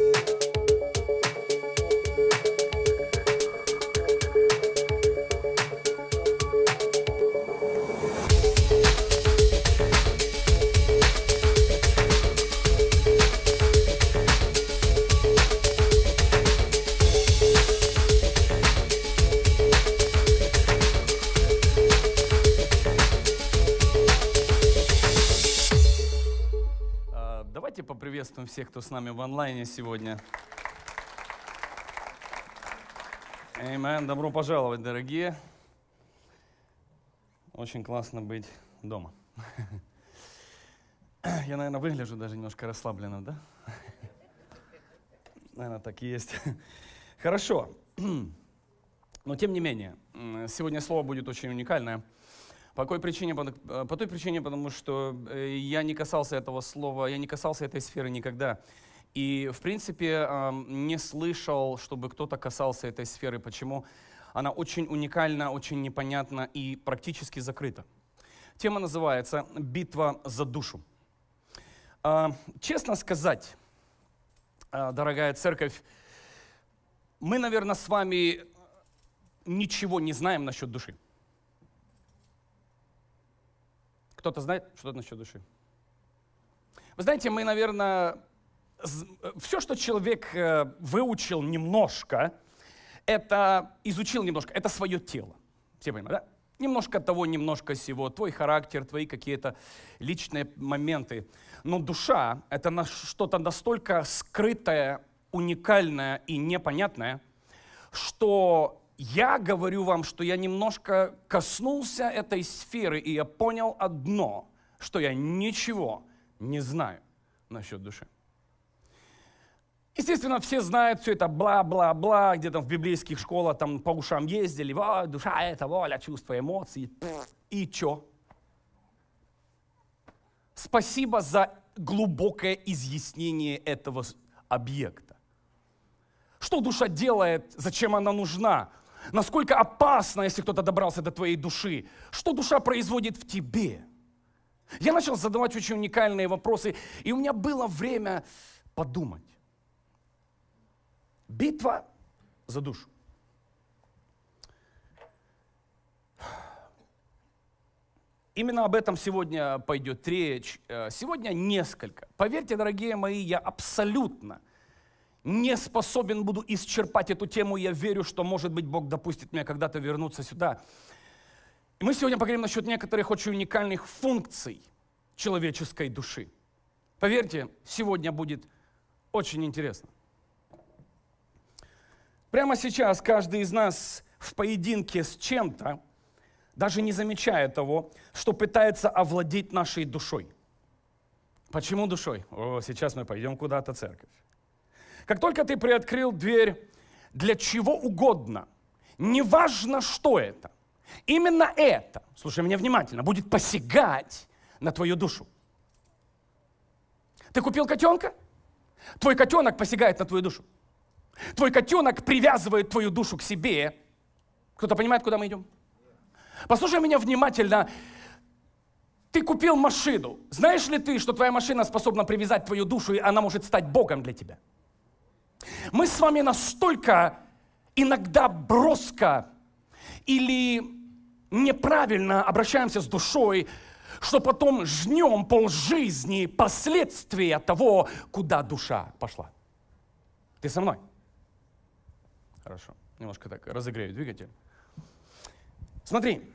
Música всех, кто с нами в онлайне сегодня. Amen. Добро пожаловать, дорогие. Очень классно быть дома. Я, наверное, выгляжу даже немножко расслабленно, да? Наверное, так и есть. Хорошо. Но тем не менее, сегодня слово будет очень уникальное – по какой причине? Э, по той причине, потому что э, я не касался этого слова, я не касался этой сферы никогда. И, в принципе, не слышал, чтобы кто-то касался этой сферы. Почему? Она очень уникальна, очень непонятна и практически закрыта. Тема называется «Битва за душу». А, честно сказать, а, дорогая церковь, мы, наверное, с вами ничего не знаем насчет души. Кто-то знает что-то насчет души? Вы знаете, мы, наверное, э, все, что человек э, выучил немножко, это изучил немножко, это свое тело. Все понимают, да? Немножко того, немножко всего, твой характер, твои какие-то личные моменты. Но душа — это что-то настолько скрытое, уникальное и непонятное, что я говорю вам, что я немножко коснулся этой сферы, и я понял одно, что я ничего не знаю насчет души. Естественно, все знают все это бла-бла-бла, где там в библейских школах там по ушам ездили, О, душа это воля, чувства, эмоции, и чё? Спасибо за глубокое изъяснение этого объекта. Что душа делает, зачем она нужна? Насколько опасно, если кто-то добрался до твоей души? Что душа производит в тебе? Я начал задавать очень уникальные вопросы, и у меня было время подумать. Битва за душу. Именно об этом сегодня пойдет речь. Э, сегодня несколько. Поверьте, дорогие мои, я абсолютно – не способен буду исчерпать эту тему. Я верю, что, может быть, Бог допустит меня когда-то вернуться сюда. И мы сегодня поговорим насчет некоторых очень уникальных функций человеческой души. Поверьте, сегодня будет очень интересно. Прямо сейчас каждый из нас в поединке с чем-то, даже не замечая того, что пытается овладеть нашей душой. Почему душой? О, сейчас мы пойдем куда-то, церковь. Как только ты приоткрыл дверь для чего угодно, неважно, что это, именно это, слушай меня внимательно, будет посягать на твою душу. Ты купил котенка? Твой котенок посягает на твою душу. Твой котенок привязывает твою душу к себе. Кто-то понимает, куда мы идем? Послушай меня внимательно. Ты купил машину. Знаешь ли ты, что твоя машина способна привязать твою душу, и она может стать Богом для тебя? Мы с вами настолько иногда броско или неправильно обращаемся с душой, что потом жнем полжизни последствия того, куда душа пошла. Ты со мной? Хорошо. Немножко так разогрею двигатель. Смотри,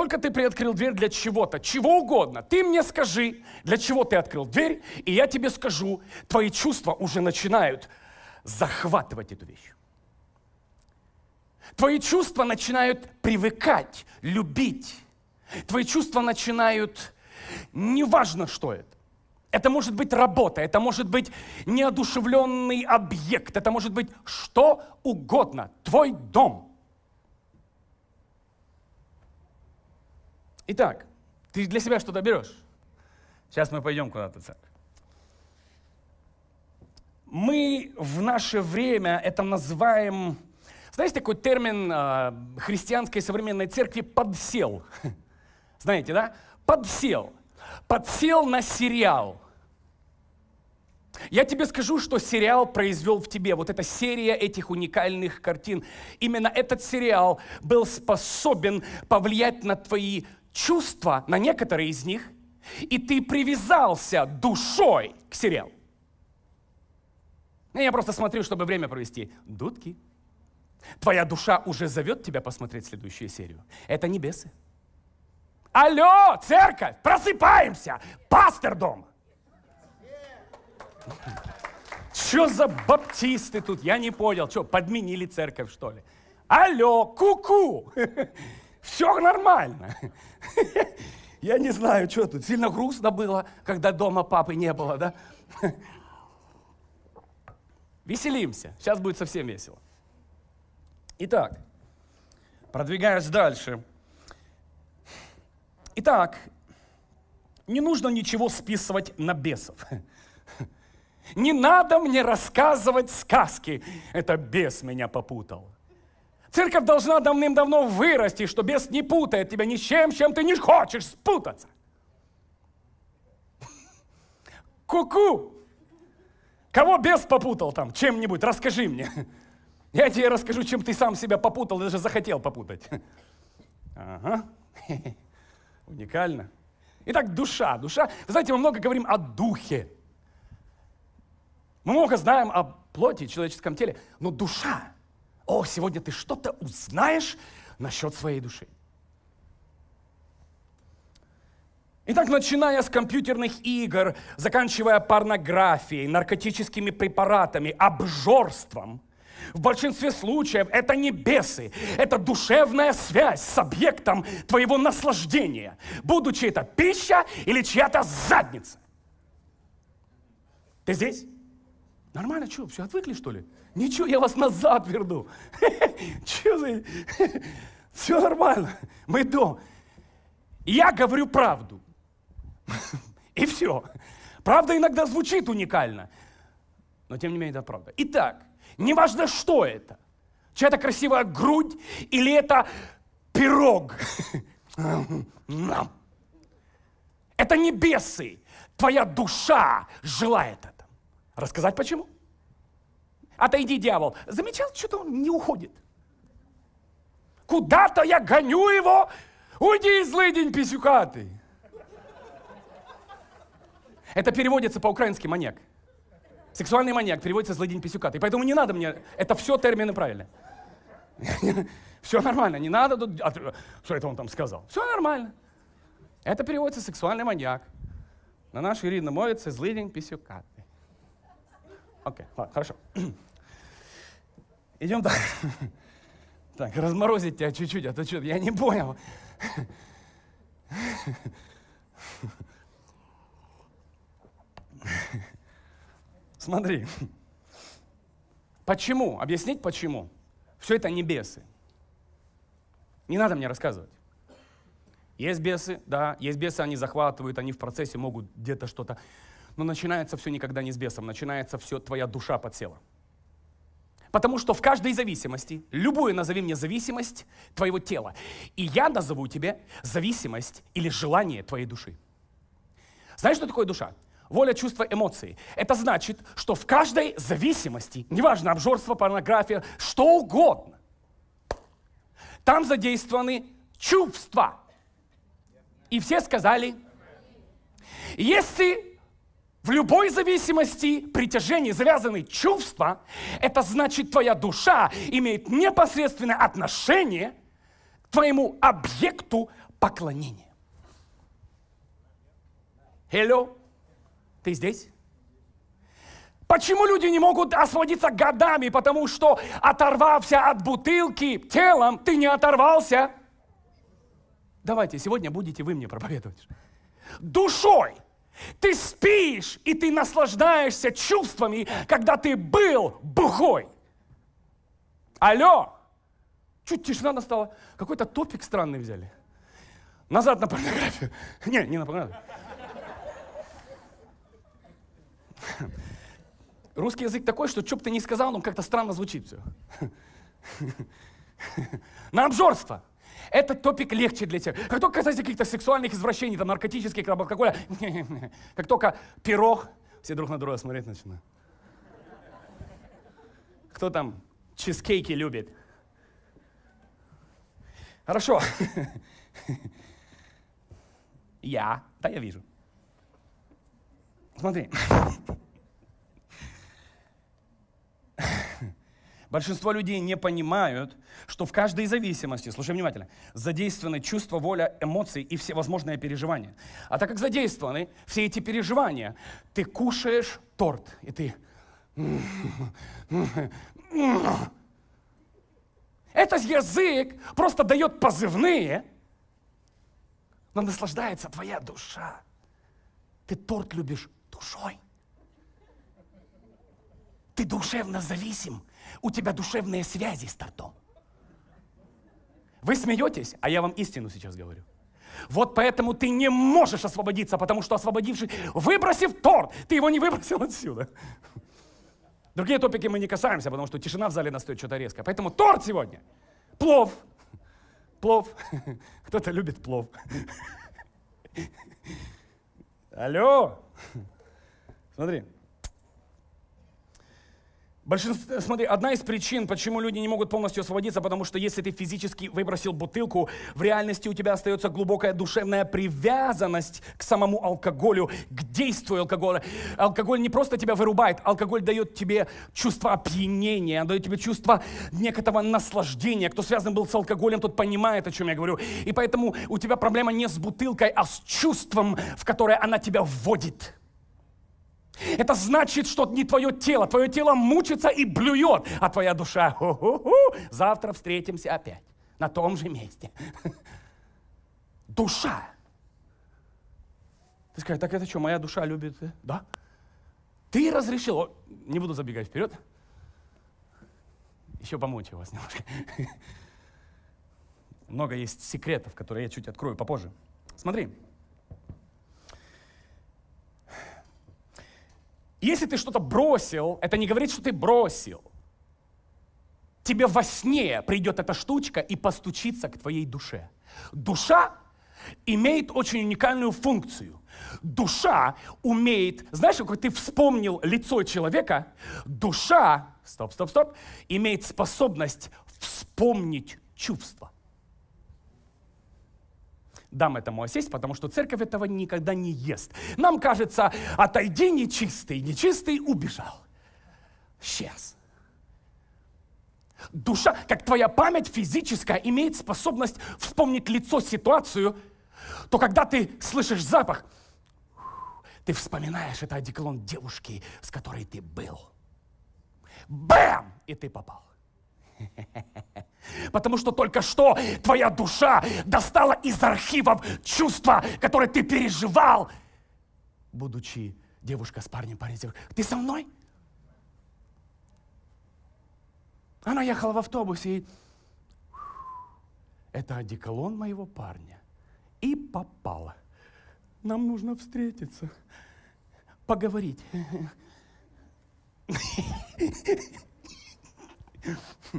только ты приоткрыл дверь для чего-то, чего угодно. Ты мне скажи, для чего ты открыл дверь, и я тебе скажу, твои чувства уже начинают захватывать эту вещь. Твои чувства начинают привыкать, любить. Твои чувства начинают, неважно что это. Это может быть работа, это может быть неодушевленный объект, это может быть что угодно, твой дом – Итак, ты для себя что-то берешь. Сейчас мы пойдем куда-то, церковь. Мы в наше время это называем, знаете, такой термин э, христианской современной церкви «подсел». Знаете, да? Подсел. Подсел на сериал. Я тебе скажу, что сериал произвел в тебе, вот эта серия этих уникальных картин. Именно этот сериал был способен повлиять на твои чувства на некоторые из них, и ты привязался душой к сериалу. Ну, я просто смотрю, чтобы время провести. Дудки. Твоя душа уже зовет тебя посмотреть следующую серию. Это не бесы. Алло, церковь, просыпаемся! Пастор дома! Что за баптисты тут? Я не понял. Что, подменили церковь, что ли? Алло, куку! -ку. -ку. Все нормально. Я не знаю, что тут. Сильно грустно было, когда дома папы не было, да? Веселимся. Сейчас будет совсем весело. Итак, продвигаясь дальше. Итак, не нужно ничего списывать на бесов. Не надо мне рассказывать сказки. Это бес меня попутал. Церковь должна давным-давно вырасти, что бес не путает тебя ни с чем, чем ты не хочешь спутаться. Ку-ку! Кого бес попутал там чем-нибудь? Расскажи мне. Я тебе расскажу, чем ты сам себя попутал даже захотел попутать. Ага. Уникально. Итак, душа. Душа. Вы знаете, мы много говорим о духе. Мы много знаем о плоти, человеческом теле, но душа о, сегодня ты что-то узнаешь насчет своей души. Итак, начиная с компьютерных игр, заканчивая порнографией, наркотическими препаратами, обжорством, в большинстве случаев это не бесы, это душевная связь с объектом твоего наслаждения, будучи это пища или чья-то задница. Ты здесь? Нормально, что, все, отвыкли, что ли? Ничего, я вас назад верну. Че за... Все нормально. Мы до. Я говорю правду. И все. Правда иногда звучит уникально. Но тем не менее, это правда. Итак, неважно, что это. Чья это красивая грудь или это пирог. Это небесы. Твоя душа желает это. Рассказать почему? Отойди, дьявол. Замечал, что-то он не уходит. Куда-то я гоню его. Уйди, злый день писюкатый. Это переводится по-украински маньяк. Сексуальный маньяк переводится злый день писюкатый. Поэтому не надо мне... Это все термины правильные. Все нормально, не надо тут... А, что это он там сказал? Все нормально. Это переводится сексуальный маньяк. На нашу рідну мові це злидень пісюкати. Окей, ладно, хорошо. Идем так. Так, разморозить тебя чуть-чуть, а то что, я не понял. Смотри. Почему? Объяснить почему? Все это не бесы. Не надо мне рассказывать. Есть бесы, да, есть бесы, они захватывают, они в процессе могут где-то что-то. Но начинается все никогда не с бесом, начинается все, твоя душа подсела. Потому что в каждой зависимости, любую назови мне зависимость твоего тела, и я назову тебе зависимость или желание твоей души. Знаешь, что такое душа? Воля, чувство, эмоции. Это значит, что в каждой зависимости, неважно, обжорство, порнография, что угодно, там задействованы чувства. И все сказали, если в любой зависимости притяжении завязаны чувства. Это значит, твоя душа имеет непосредственное отношение к твоему объекту поклонения. Hello? Ты здесь? Почему люди не могут освободиться годами? Потому что, оторвався от бутылки телом, ты не оторвался. Давайте, сегодня будете вы мне проповедовать. Душой. Ты спишь, и ты наслаждаешься чувствами, когда ты был бухой. Алло! Чуть тишина настала. Какой-то топик странный взяли. Назад на порнографию. Не, не на порнографию. Русский язык такой, что что бы ты ни сказал, он как-то странно звучит все. На обжорство. Этот топик легче для тебя. Как только касается каких-то сексуальных извращений, там, наркотических, алкоголя, как только пирог, все друг на друга смотреть начинают. Кто там чизкейки любит? Хорошо. Я. Да, я вижу. Смотри. Большинство людей не понимают, что в каждой зависимости, слушай внимательно, задействованы чувства, воля, эмоции и всевозможные переживания. А так как задействованы все эти переживания, ты кушаешь торт, и ты... Этот язык просто дает позывные, но наслаждается твоя душа. Ты торт любишь душой. Ты душевно зависим у тебя душевные связи с тортом. Вы смеетесь, а я вам истину сейчас говорю. Вот поэтому ты не можешь освободиться, потому что освободившись, выбросив торт, ты его не выбросил отсюда. Другие топики мы не касаемся, потому что тишина в зале настает что-то резко. Поэтому торт сегодня. Плов. Плов. Кто-то любит плов. Алло. Смотри. Большинство, смотри, одна из причин, почему люди не могут полностью освободиться, потому что если ты физически выбросил бутылку, в реальности у тебя остается глубокая душевная привязанность к самому алкоголю, к действию алкоголя. Алкоголь не просто тебя вырубает, алкоголь дает тебе чувство опьянения, дает тебе чувство некоторого наслаждения. Кто связан был с алкоголем, тот понимает, о чем я говорю. И поэтому у тебя проблема не с бутылкой, а с чувством, в которое она тебя вводит. Это значит, что не твое тело. Твое тело мучится и блюет, а твоя душа, ху-ху-ху, завтра встретимся опять на том же месте. Душа. Ты скажешь, так это что, моя душа любит? Э?» да. Ты разрешил, О, не буду забегать вперед, еще помучаю вас немножко. Много есть секретов, которые я чуть открою попозже. Смотри, Если ты что-то бросил, это не говорит, что ты бросил. Тебе во сне придет эта штучка и постучится к твоей душе. Душа имеет очень уникальную функцию. Душа умеет, знаешь, как ты вспомнил лицо человека, душа, стоп, стоп, стоп, имеет способность вспомнить чувства дам этому осесть, потому что церковь этого никогда не ест. Нам кажется, отойди нечистый, нечистый убежал. Сейчас. Душа, как твоя память физическая, имеет способность вспомнить лицо, ситуацию, то когда ты слышишь запах, ты вспоминаешь это одеколон девушки, с которой ты был. Бэм! И ты попал. Потому что только что твоя душа достала из архивов чувства, которые ты переживал, будучи девушка с парнем, парень с Ты со мной? Она ехала в автобусе и... Это одеколон моего парня. И попала. Нам нужно встретиться, поговорить.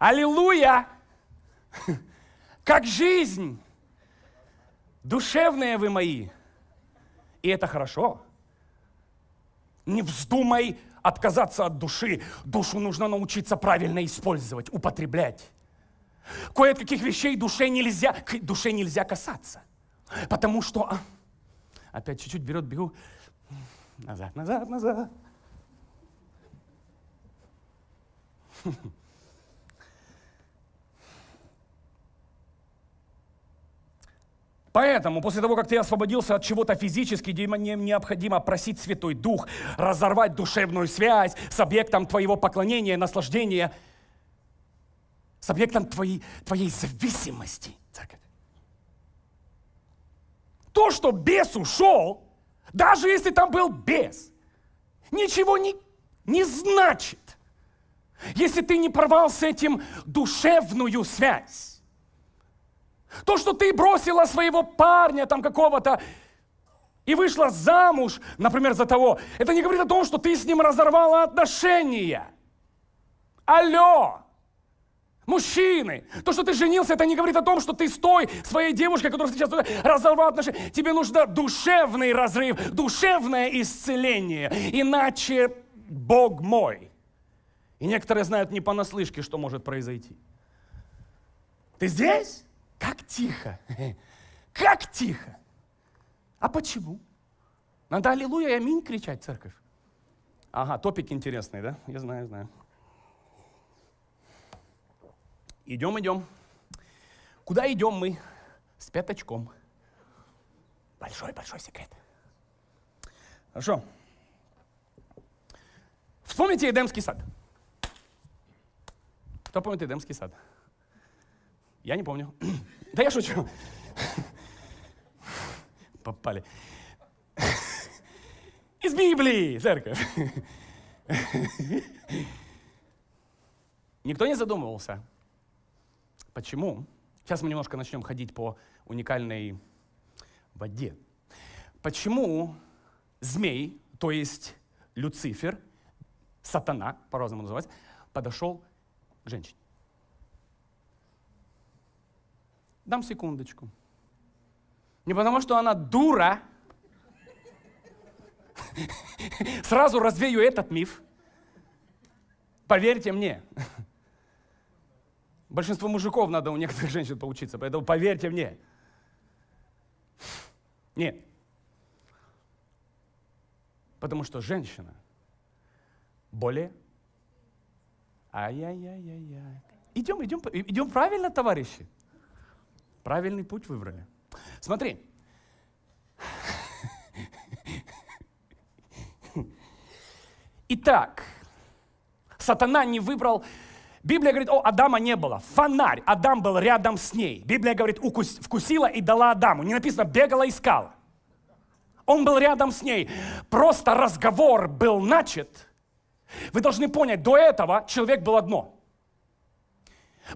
Аллилуйя! Как жизнь! Душевные вы мои. И это хорошо. Не вздумай отказаться от души. Душу нужно научиться правильно использовать, употреблять. Кое каких вещей душе нельзя, к душе нельзя касаться. Потому что... А, опять чуть-чуть берет, бегу. Назад, назад, назад. Поэтому после того, как ты освободился от чего-то физически, необходимо просить Святой Дух разорвать душевную связь с объектом твоего поклонения, наслаждения, с объектом твоей, твоей зависимости, То, что бес ушел, даже если там был бес, ничего не, не значит, если ты не порвал с этим душевную связь. То, что ты бросила своего парня там какого-то и вышла замуж, например, за того, это не говорит о том, что ты с ним разорвала отношения. Алло! Мужчины, то, что ты женился, это не говорит о том, что ты с той своей девушкой, которая сейчас разорвала отношения. Тебе нужно душевный разрыв, душевное исцеление. Иначе, Бог мой. И некоторые знают не понаслышке, что может произойти. Ты здесь? Как тихо! Как тихо! А почему? Надо аллилуйя и аминь кричать, церковь. Ага, топик интересный, да? Я знаю, знаю. Идем, идем. Куда идем мы? С пяточком. Большой-большой секрет. Хорошо. Вспомните Эдемский сад. Кто помнит Эдемский сад? Я не помню. да я шучу. Попали. Из Библии, церковь. Никто не задумывался, почему. Сейчас мы немножко начнем ходить по уникальной воде. Почему змей, то есть Люцифер, сатана, по-разному называть, подошел к женщине? Дам секундочку. Не потому, что она дура. Сразу развею этот миф. Поверьте мне. Большинство мужиков надо у некоторых женщин поучиться, поэтому поверьте мне. Нет. Потому что женщина более... Ай-яй-яй-яй-яй. Идем, идем, идем правильно, товарищи. Правильный путь выбрали. Смотри. Итак, сатана не выбрал Библия говорит, о, Адама не было. Фонарь. Адам был рядом с ней. Библия говорит, укус, вкусила и дала Адаму. Не написано, бегала, искала. Он был рядом с ней. Просто разговор был начат. Вы должны понять, до этого человек был одно.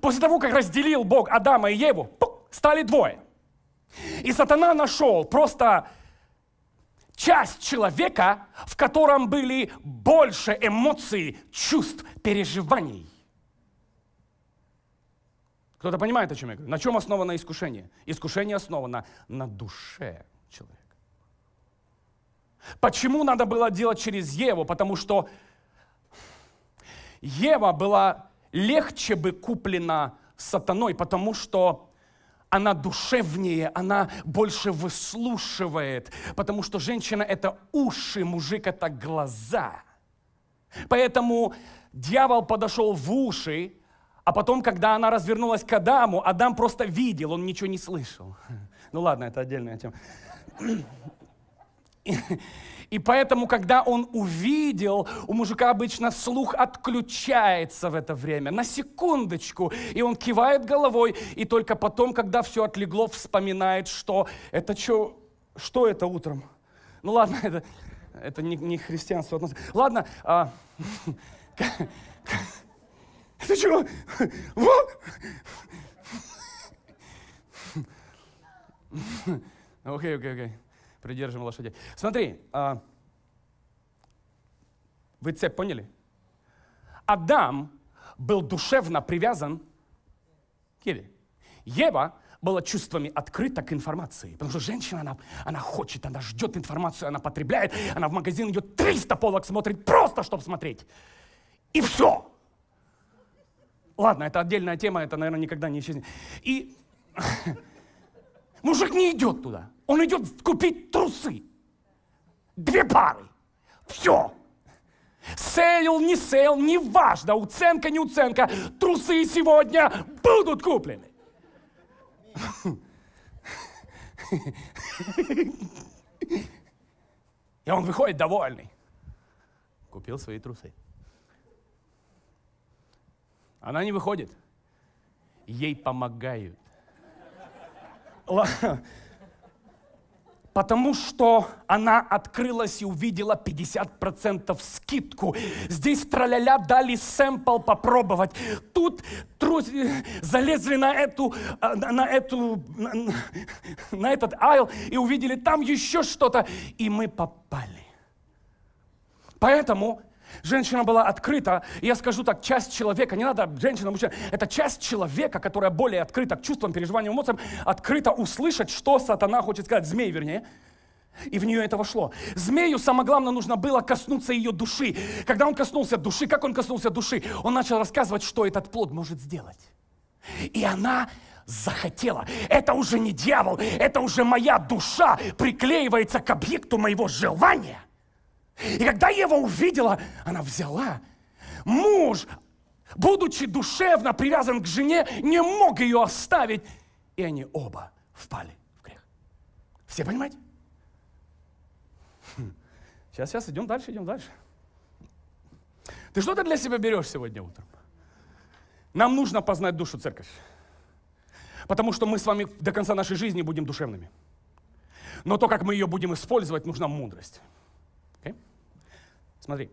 После того, как разделил Бог Адама и Еву, пук, стали двое. И сатана нашел просто часть человека, в котором были больше эмоций, чувств, переживаний. Кто-то понимает, о чем я говорю? На чем основано искушение? Искушение основано на душе человека. Почему надо было делать через Еву? Потому что Ева была легче бы куплена сатаной, потому что она душевнее, она больше выслушивает, потому что женщина – это уши, мужик – это глаза. Поэтому дьявол подошел в уши, а потом, когда она развернулась к Адаму, Адам просто видел, он ничего не слышал. Ну ладно, это отдельная тема. И поэтому, когда он увидел, у мужика обычно слух отключается в это время, на секундочку, и он кивает головой, и только потом, когда все отлегло, вспоминает, что это что, что это утром? Ну ладно, это, это не, не христианство относится. Ладно, а... Ты чего? Вот! Окей, окей, окей придерживаем лошадей. Смотри, а, вы цепь поняли? Адам был душевно привязан к Еве. Ева была чувствами открыта к информации. Потому что женщина, она, она хочет, она ждет информацию, она потребляет, она в магазин идет 300 полок смотрит, просто чтобы смотреть. И все. Ладно, это отдельная тема, это, наверное, никогда не исчезнет. И мужик не идет туда. Он идет купить трусы. Две пары. Все. Сейл, не сейл, неважно, уценка, не уценка, трусы сегодня будут куплены. И он выходит довольный. Купил свои трусы. Она не выходит. Ей помогают. Потому что она открылась и увидела 50% скидку. Здесь траля-ля дали сэмпл попробовать. Тут трус... залезли на эту, а, на эту, на этот айл и увидели там еще что-то. И мы попали. Поэтому Женщина была открыта, и я скажу так, часть человека, не надо женщина, мужчина, это часть человека, которая более открыта к чувствам, переживаниям, эмоциям, открыто услышать, что сатана хочет сказать, змей вернее, и в нее это вошло. Змею, самое главное, нужно было коснуться ее души. Когда он коснулся души, как он коснулся души, он начал рассказывать, что этот плод может сделать. И она захотела. Это уже не дьявол, это уже моя душа приклеивается к объекту моего желания – и когда Ева увидела, она взяла. Муж, будучи душевно привязан к жене, не мог ее оставить. И они оба впали в грех. Все понимаете? Хм. Сейчас, сейчас, идем дальше, идем дальше. Ты что-то для себя берешь сегодня утром? Нам нужно познать душу церковь. Потому что мы с вами до конца нашей жизни будем душевными. Но то, как мы ее будем использовать, нужна мудрость. Смотри.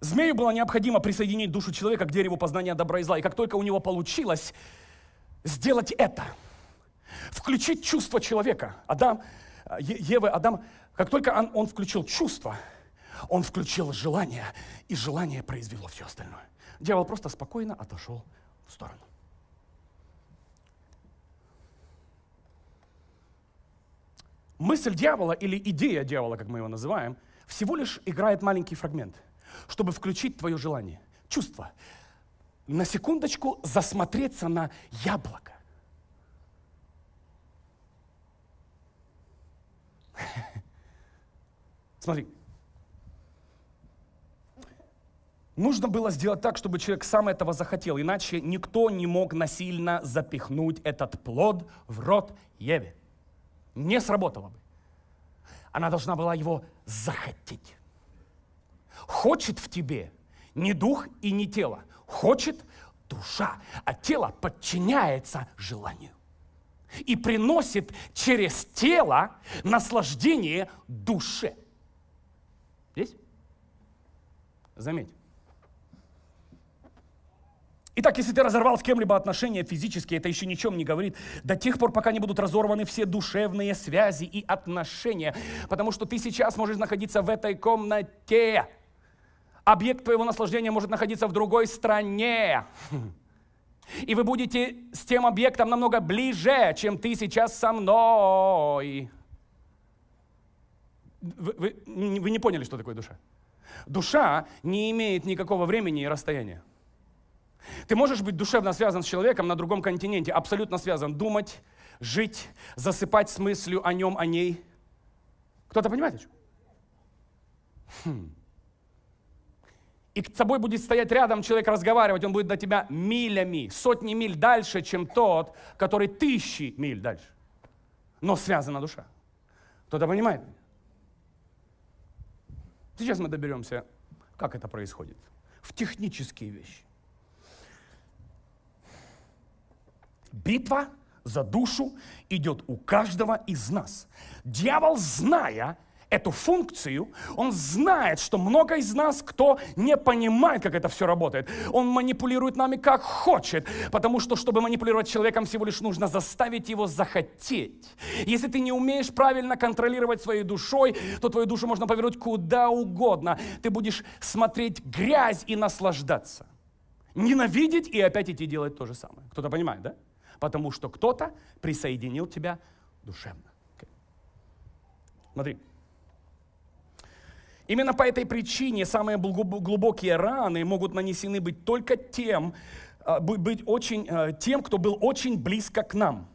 Змею было необходимо присоединить душу человека к дереву познания добра и зла. И как только у него получилось сделать это, включить чувство человека, Адам, Евы, Адам, как только он, он включил чувство, он включил желание, и желание произвело все остальное. Дьявол просто спокойно отошел в сторону. мысль дьявола или идея дьявола, как мы его называем, всего лишь играет маленький фрагмент, чтобы включить твое желание, чувство. На секундочку засмотреться на яблоко. Смотри. Нужно было сделать так, чтобы человек сам этого захотел, иначе никто не мог насильно запихнуть этот плод в рот Еве не сработало бы. Она должна была его захотеть. Хочет в тебе не дух и не тело. Хочет душа, а тело подчиняется желанию. И приносит через тело наслаждение душе. Здесь? Заметь, Итак, если ты разорвал с кем-либо отношения физически, это еще ничем не говорит, до тех пор, пока не будут разорваны все душевные связи и отношения, потому что ты сейчас можешь находиться в этой комнате. Объект твоего наслаждения может находиться в другой стране. И вы будете с тем объектом намного ближе, чем ты сейчас со мной. Вы, вы, вы не поняли, что такое душа? Душа не имеет никакого времени и расстояния. Ты можешь быть душевно связан с человеком на другом континенте, абсолютно связан, думать, жить, засыпать с мыслью о нем, о ней. Кто-то понимает? Хм. И с тобой будет стоять рядом человек разговаривать, он будет до тебя милями, сотни миль дальше, чем тот, который тысячи миль дальше. Но связана душа. Кто-то понимает? Сейчас мы доберемся, как это происходит. В технические вещи. Битва за душу идет у каждого из нас. Дьявол, зная эту функцию, он знает, что много из нас, кто не понимает, как это все работает. Он манипулирует нами как хочет, потому что, чтобы манипулировать человеком, всего лишь нужно заставить его захотеть. Если ты не умеешь правильно контролировать своей душой, то твою душу можно повернуть куда угодно. Ты будешь смотреть грязь и наслаждаться. Ненавидеть и опять идти делать то же самое. Кто-то понимает, да? потому что кто-то присоединил тебя душевно. Смотри. Именно по этой причине самые глубокие раны могут нанесены быть только тем, а, быть очень, а, тем, кто был очень близко к нам.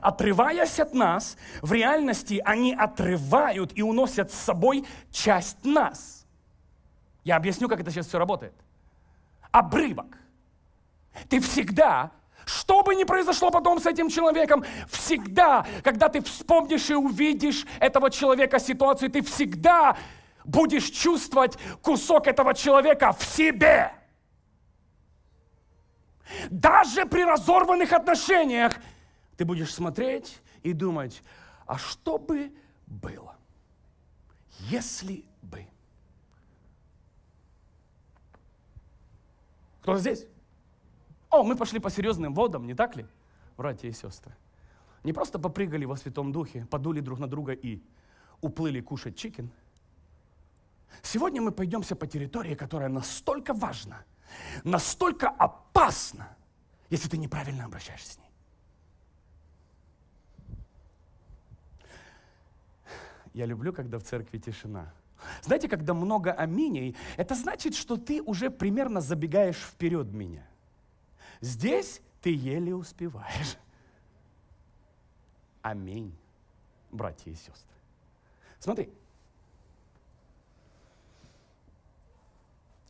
Отрываясь от нас, в реальности они отрывают и уносят с собой часть нас. Я объясню, как это сейчас все работает. Обрывок. Ты всегда что бы ни произошло потом с этим человеком, всегда, когда ты вспомнишь и увидишь этого человека, ситуацию, ты всегда будешь чувствовать кусок этого человека в себе. Даже при разорванных отношениях ты будешь смотреть и думать, а что бы было, если бы. Кто здесь? О, мы пошли по серьезным водам, не так ли, братья и сестры? Не просто попрыгали во Святом Духе, подули друг на друга и уплыли кушать чикен. Сегодня мы пойдемся по территории, которая настолько важна, настолько опасна, если ты неправильно обращаешься с ней. Я люблю, когда в церкви тишина. Знаете, когда много аминей, это значит, что ты уже примерно забегаешь вперед меня. Здесь ты еле успеваешь. Аминь, братья и сестры. Смотри.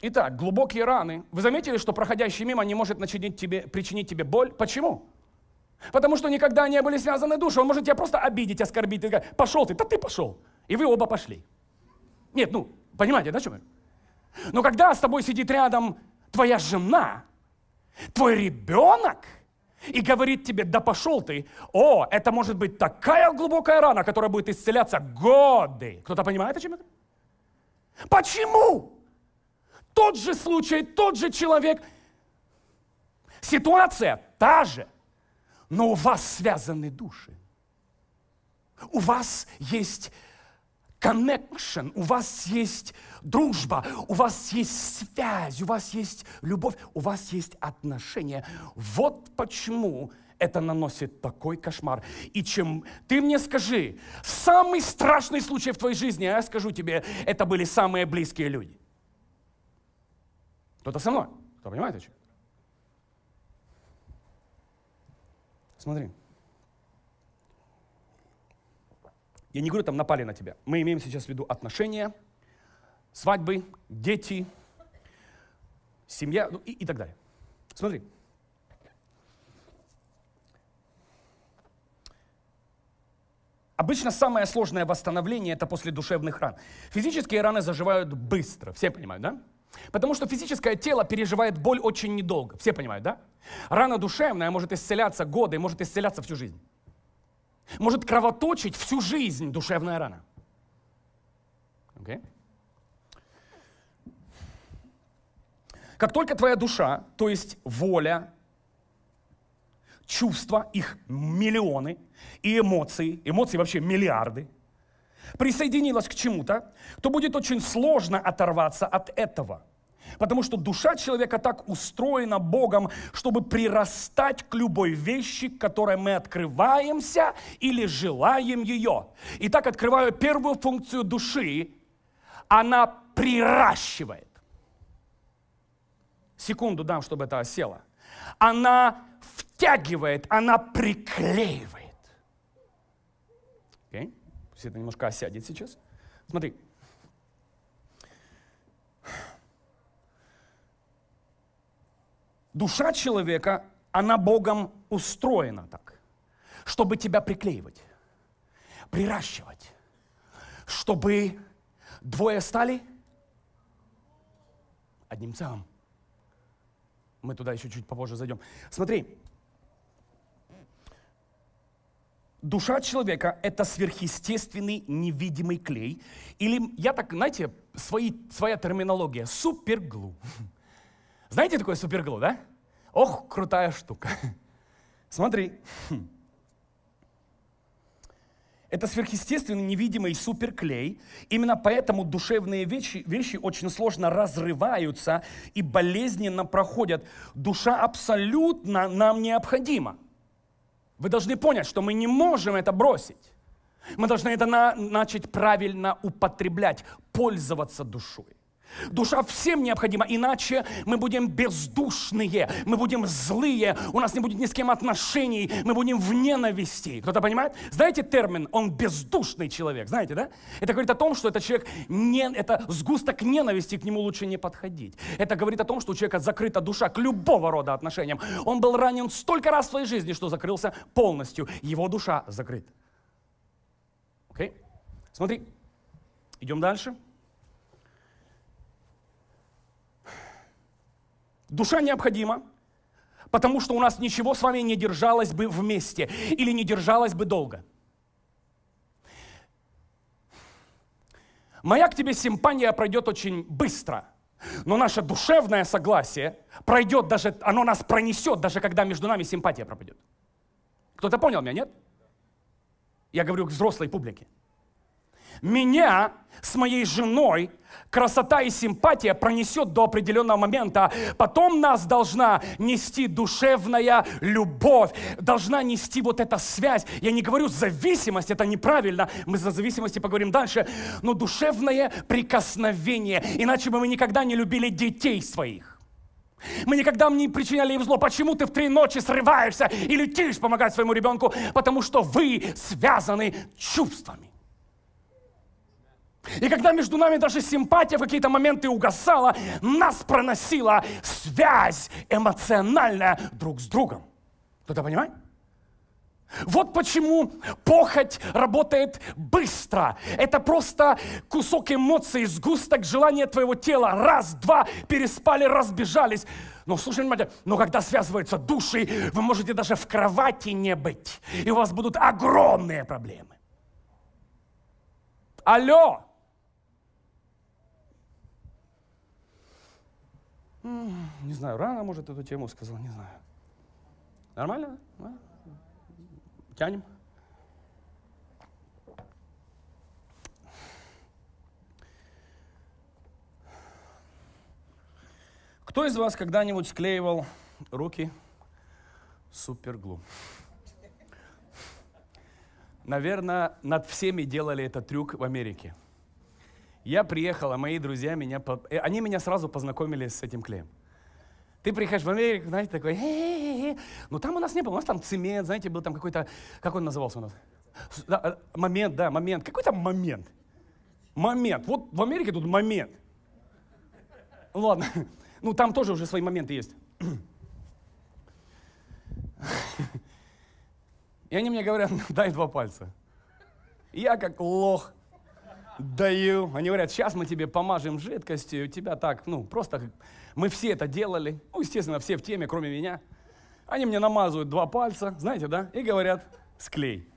Итак, глубокие раны. Вы заметили, что проходящий мимо не может начинить тебе, причинить тебе боль? Почему? Потому что никогда не были связаны души. Он может тебя просто обидеть, оскорбить. Ты говоришь, пошел ты, да ты пошел. И вы оба пошли. Нет, ну, понимаете, да, о чем я? Но когда с тобой сидит рядом твоя жена, твой ребенок, и говорит тебе, да пошел ты, о, это может быть такая глубокая рана, которая будет исцеляться годы. Кто-то понимает, о чем это? Почему? Тот же случай, тот же человек, ситуация та же, но у вас связаны души. У вас есть connection, у вас есть дружба, у вас есть связь, у вас есть любовь, у вас есть отношения. Вот почему это наносит такой кошмар. И чем ты мне скажи, самый страшный случай в твоей жизни, а я скажу тебе, это были самые близкие люди. Кто-то со мной, кто понимает о чем? Смотри. Я не говорю, там напали на тебя. Мы имеем сейчас в виду отношения, свадьбы, дети, семья ну, и, и так далее. Смотри. Обычно самое сложное восстановление – это после душевных ран. Физические раны заживают быстро, все понимают, да? Потому что физическое тело переживает боль очень недолго, все понимают, да? Рана душевная может исцеляться годы, может исцеляться всю жизнь может кровоточить всю жизнь душевная рана. Okay? Как только твоя душа, то есть воля, чувства, их миллионы, и эмоции, эмоции вообще миллиарды, присоединилась к чему-то, то будет очень сложно оторваться от этого – Потому что душа человека так устроена Богом, чтобы прирастать к любой вещи, к которой мы открываемся или желаем ее. И так открываю первую функцию души. Она приращивает. Секунду дам, чтобы это осело. Она втягивает, она приклеивает. Okay? Все это немножко осядет сейчас. Смотри, душа человека, она Богом устроена так, чтобы тебя приклеивать, приращивать, чтобы двое стали одним целым. Мы туда еще чуть попозже зайдем. Смотри, душа человека – это сверхъестественный невидимый клей. Или, я так, знаете, свои, своя терминология – суперглу. Знаете такое суперглу, да? Ох, крутая штука. Смотри. Это сверхъестественный, невидимый суперклей. Именно поэтому душевные вещи, вещи очень сложно разрываются и болезненно проходят. Душа абсолютно нам необходима. Вы должны понять, что мы не можем это бросить. Мы должны это на, начать правильно употреблять, пользоваться душой. Душа всем необходима, иначе мы будем бездушные, мы будем злые, у нас не будет ни с кем отношений, мы будем в ненависти. Кто-то понимает? Знаете термин «он бездушный человек», знаете, да? Это говорит о том, что этот человек, не, это сгусток ненависти, к нему лучше не подходить. Это говорит о том, что у человека закрыта душа к любого рода отношениям. Он был ранен столько раз в своей жизни, что закрылся полностью. Его душа закрыта. Окей? Okay? Смотри, идем дальше. Душа необходима, потому что у нас ничего с вами не держалось бы вместе или не держалось бы долго. Моя к тебе симпания пройдет очень быстро, но наше душевное согласие пройдет даже, оно нас пронесет, даже когда между нами симпатия пропадет. Кто-то понял меня, нет? Я говорю к взрослой публике меня с моей женой красота и симпатия пронесет до определенного момента. Потом нас должна нести душевная любовь, должна нести вот эта связь. Я не говорю зависимость, это неправильно, мы за зависимости поговорим дальше, но душевное прикосновение. Иначе бы мы никогда не любили детей своих. Мы никогда не причиняли им зло. Почему ты в три ночи срываешься и летишь помогать своему ребенку? Потому что вы связаны чувствами. И когда между нами даже симпатия в какие-то моменты угасала, нас проносила связь эмоциональная друг с другом. Кто-то понимает? Вот почему похоть работает быстро. Это просто кусок эмоций, сгусток желания твоего тела. Раз, два, переспали, разбежались. Но ну, слушай внимательно, но когда связываются души, вы можете даже в кровати не быть. И у вас будут огромные проблемы. Алло! Не знаю, рано, может, эту тему сказал, не знаю. Нормально? Нормально? Тянем. Кто из вас когда-нибудь склеивал руки суперглу? Наверное, над всеми делали этот трюк в Америке – я приехал, а мои друзья меня... Э, они меня сразу познакомили с этим клеем. Ты приходишь в Америку, знаете, такой, э -э -э -э. но ну, там у нас не было, у нас там цемент, знаете, был там какой-то, как он назывался у нас? Да, э, момент, да, момент. Какой там момент? Момент. Вот в Америке тут момент. Ладно. Ну, там тоже уже свои моменты есть. И они мне говорят, «Ну, дай два пальца. Я как лох даю. Они говорят, сейчас мы тебе помажем жидкостью, у тебя так, ну, просто мы все это делали. Ну, естественно, все в теме, кроме меня. Они мне намазывают два пальца, знаете, да, и говорят, склей.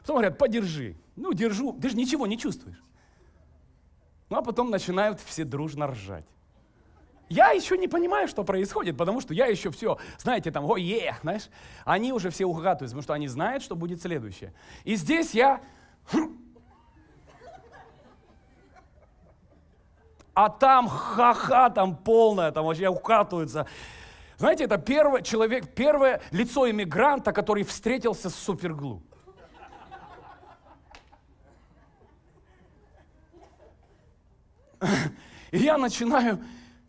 Потом говорят, подержи. Ну, держу, ты же ничего не чувствуешь. Ну, а потом начинают все дружно ржать. Я еще не понимаю, что происходит, потому что я еще все, знаете, там, ой, е, знаешь, они уже все угадываются, потому что они знают, что будет следующее. И здесь я хм, а там ха-ха, там полная, там вообще укатывается. Знаете, это первый человек, первое лицо иммигранта, который встретился с суперглу. И я начинаю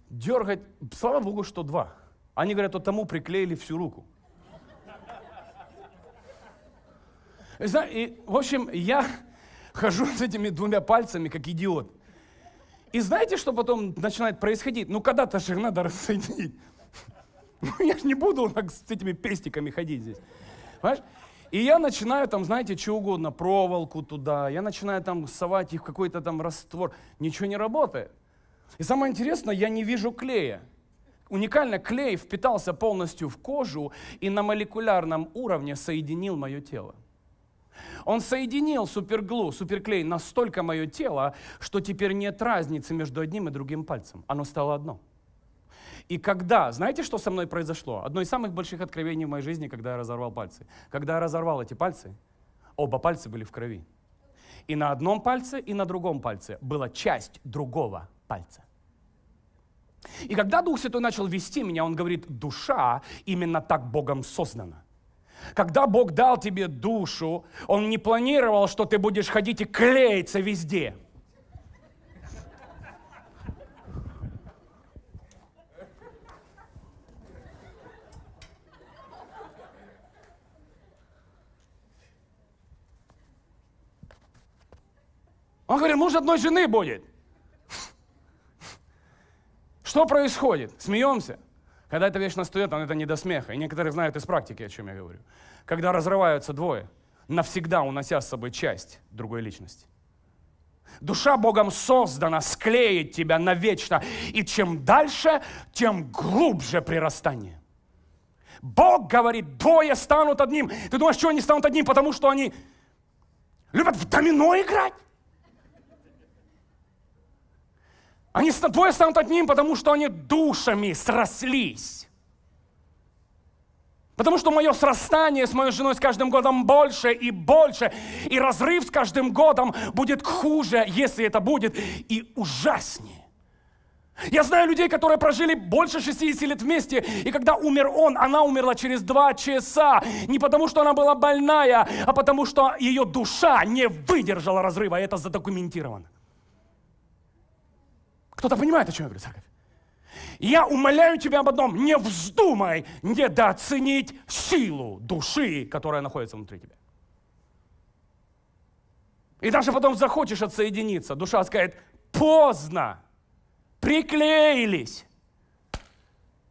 дергать, слава богу, что два. Они говорят, вот «А тому приклеили всю руку. И, в общем, я хожу с этими двумя пальцами, как идиот. И знаете, что потом начинает происходить? Ну, когда-то же надо рассоединить. Ну, я же не буду так с этими пестиками ходить здесь. Понимаешь? И я начинаю там, знаете, что угодно, проволоку туда, я начинаю там совать их в какой-то там раствор. Ничего не работает. И самое интересное, я не вижу клея. Уникально клей впитался полностью в кожу и на молекулярном уровне соединил мое тело. Он соединил суперглу, суперклей настолько мое тело, что теперь нет разницы между одним и другим пальцем. Оно стало одно. И когда, знаете, что со мной произошло? Одно из самых больших откровений в моей жизни, когда я разорвал пальцы. Когда я разорвал эти пальцы, оба пальца были в крови. И на одном пальце, и на другом пальце была часть другого пальца. И когда Дух Святой начал вести меня, он говорит, душа именно так Богом создана. Когда Бог дал тебе душу, Он не планировал, что ты будешь ходить и клеиться везде. Он говорит, муж одной жены будет. Что происходит? Смеемся. Когда эта вещь настает, там это не до смеха. И некоторые знают из практики, о чем я говорю. Когда разрываются двое, навсегда унося с собой часть другой личности. Душа Богом создана, склеит тебя навечно. И чем дальше, тем глубже прирастание. Бог говорит, двое станут одним. Ты думаешь, что они станут одним? Потому что они любят в домино играть. Они с тобой станут одним, потому что они душами срослись. Потому что мое срастание с моей женой с каждым годом больше и больше. И разрыв с каждым годом будет хуже, если это будет, и ужаснее. Я знаю людей, которые прожили больше 60 лет вместе, и когда умер он, она умерла через два часа. Не потому, что она была больная, а потому, что ее душа не выдержала разрыва, и это задокументировано. Кто-то понимает, о чем я говорю, церковь? Я умоляю тебя об одном, не вздумай недооценить силу души, которая находится внутри тебя. И даже потом захочешь отсоединиться, душа скажет, поздно, приклеились.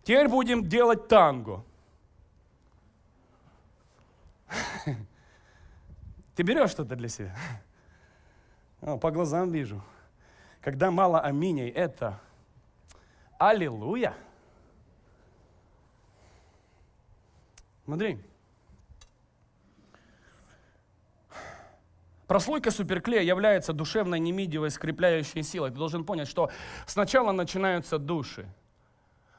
Теперь будем делать танго. Ты берешь что-то для себя? По глазам вижу. Когда мало аминей, это аллилуйя. Смотри. Прослойка суперклея является душевной немидивой, скрепляющей силой. Ты должен понять, что сначала начинаются души,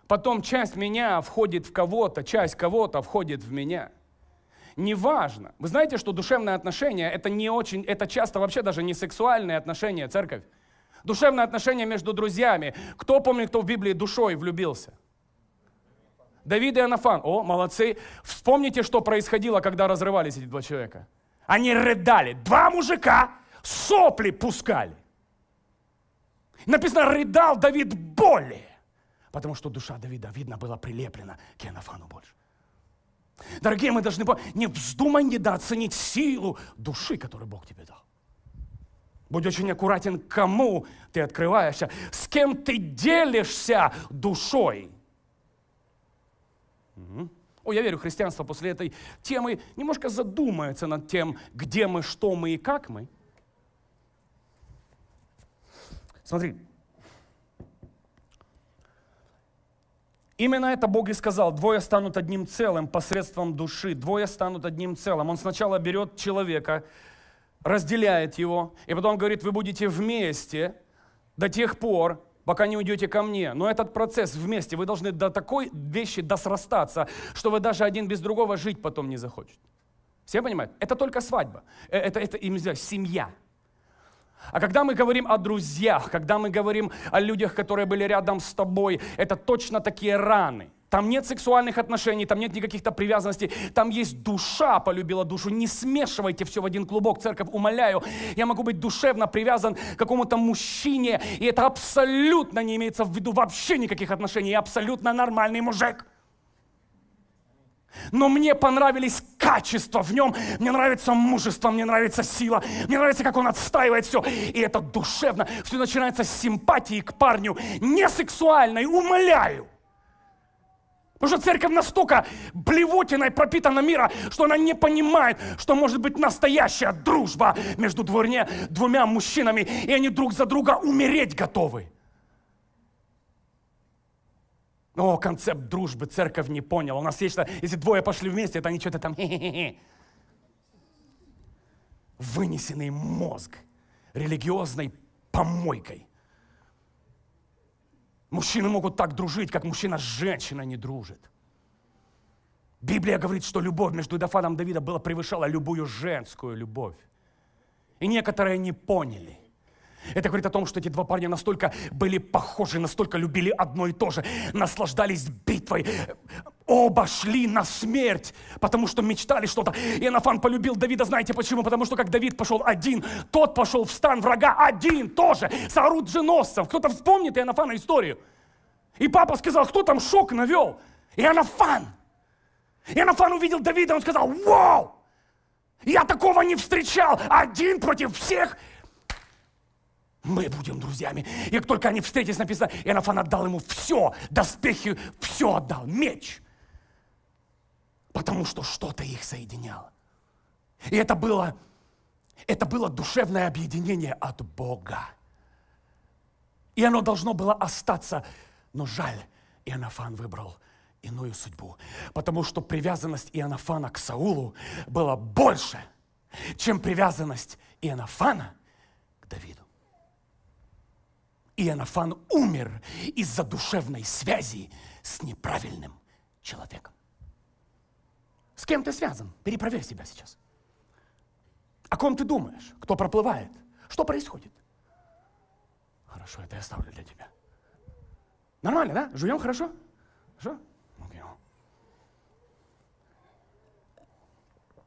потом часть меня входит в кого-то, часть кого-то входит в меня – неважно. Вы знаете, что душевные отношения это не очень, это часто вообще даже не сексуальные отношения, церковь. Душевное отношение между друзьями. Кто помнит, кто в Библии душой влюбился? Давид и Анафан. О, молодцы. Вспомните, что происходило, когда разрывались эти два человека. Они рыдали. Два мужика сопли пускали. Написано, рыдал Давид боли. Потому что душа Давида, видно, была прилеплена к Анафану больше. Дорогие, мы должны не вздумай недооценить силу души, которую Бог тебе дал. Будь очень аккуратен, кому ты открываешься, с кем ты делишься душой. О, я верю, христианство после этой темы немножко задумается над тем, где мы, что мы и как мы. Смотри. Именно это Бог и сказал. Двое станут одним целым посредством души. Двое станут одним целым. Он сначала берет человека, разделяет его, и потом говорит, вы будете вместе до тех пор, пока не уйдете ко мне. Но этот процесс вместе, вы должны до такой вещи досрастаться, что вы даже один без другого жить потом не захочете. Все понимают? Это только свадьба. Э, это, это им семья. А когда мы говорим о друзьях, когда мы говорим о людях, которые были рядом с тобой, это точно такие раны – там нет сексуальных отношений, там нет никаких-то привязанностей, там есть душа полюбила душу. Не смешивайте все в один клубок, церковь, умоляю. Я могу быть душевно привязан к какому-то мужчине, и это абсолютно не имеется в виду вообще никаких отношений. Я абсолютно нормальный мужик. Но мне понравились качества в нем, мне нравится мужество, мне нравится сила, мне нравится, как он отстаивает все. И это душевно, все начинается с симпатии к парню, не сексуальной, умоляю. Потому что церковь настолько блевотиной пропитана мира, что она не понимает, что может быть настоящая дружба между дворне, двумя мужчинами, и они друг за друга умереть готовы. Но концепт дружбы церковь не поняла. У нас есть, что если двое пошли вместе, это они что-то там... Вынесенный мозг религиозной помойкой – Мужчины могут так дружить, как мужчина с женщиной не дружит. Библия говорит, что любовь между Дафаном и Давидом была превышала любую женскую любовь. И некоторые не поняли. Это говорит о том, что эти два парня настолько были похожи, настолько любили одно и то же, наслаждались битвой, Оба шли на смерть, потому что мечтали что-то. И Анафан полюбил Давида, знаете почему? Потому что как Давид пошел один, тот пошел в стан врага один тоже, с оруженосцем. Кто-то вспомнит Иоаннафана историю. И папа сказал, кто там шок навел? Иоаннафан. Иоаннафан увидел Давида, он сказал, вау! Я такого не встречал. Один против всех. Мы будем друзьями. И как только они встретились, написано, Иоаннафан отдал ему все, доспехи, все отдал, меч – потому что что-то их соединяло. И это было, это было душевное объединение от Бога. И оно должно было остаться, но жаль, Иоаннафан выбрал иную судьбу, потому что привязанность Иоаннафана к Саулу была больше, чем привязанность Иоаннафана к Давиду. Иоаннафан умер из-за душевной связи с неправильным человеком. С кем ты связан? Перепроверь себя сейчас. О ком ты думаешь? Кто проплывает? Что происходит? Хорошо, это я оставлю для тебя. Нормально, да? Живем хорошо? Хорошо? Окей. Okay.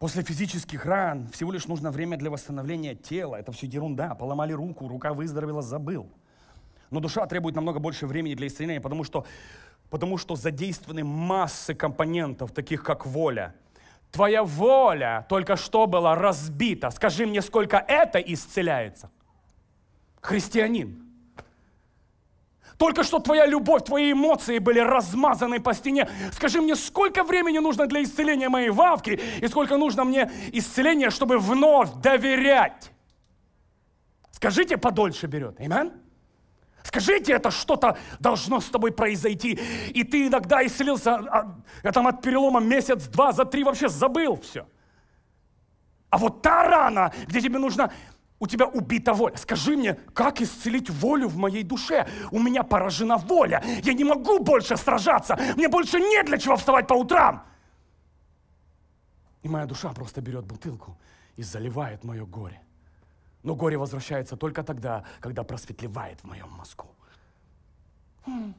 После физических ран всего лишь нужно время для восстановления тела. Это все ерунда. Поломали руку, рука выздоровела, забыл. Но душа требует намного больше времени для исцеления, потому что, потому что задействованы массы компонентов, таких как воля. Твоя воля только что была разбита. Скажи мне, сколько это исцеляется? Христианин. Только что твоя любовь, твои эмоции были размазаны по стене. Скажи мне, сколько времени нужно для исцеления моей вавки и сколько нужно мне исцеления, чтобы вновь доверять? Скажите, подольше берет. Аминь? Скажите, это что-то должно с тобой произойти. И ты иногда исцелился, а, а там от перелома месяц, два, за три вообще забыл все. А вот та рана, где тебе нужно у тебя убита воля. Скажи мне, как исцелить волю в моей душе? У меня поражена воля. Я не могу больше сражаться. Мне больше не для чего вставать по утрам. И моя душа просто берет бутылку и заливает мое горе. Но горе возвращается только тогда, когда просветлевает в моем мозгу. Хм.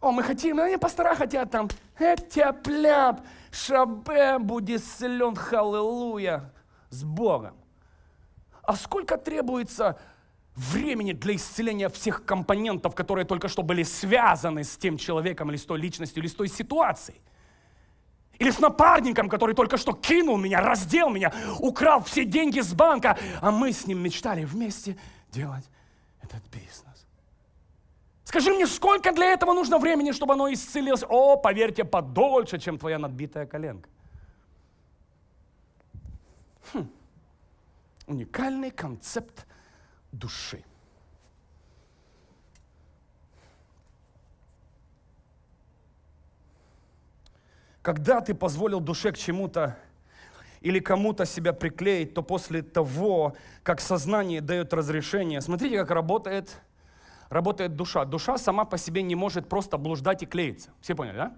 О, мы хотим, они пастора хотят там. Этя пляп, шабе, буди силен, халилуя. С Богом. А сколько требуется времени для исцеления всех компонентов, которые только что были связаны с тем человеком или с той личностью, или с той ситуацией? Или с напарником, который только что кинул меня, раздел меня, украл все деньги с банка, а мы с ним мечтали вместе делать этот бизнес. Скажи мне, сколько для этого нужно времени, чтобы оно исцелилось? О, поверьте, подольше, чем твоя надбитая коленка. Хм. Уникальный концепт души. Когда ты позволил душе к чему-то или кому-то себя приклеить, то после того, как сознание дает разрешение, смотрите, как работает, работает душа. Душа сама по себе не может просто блуждать и клеиться. Все поняли, да?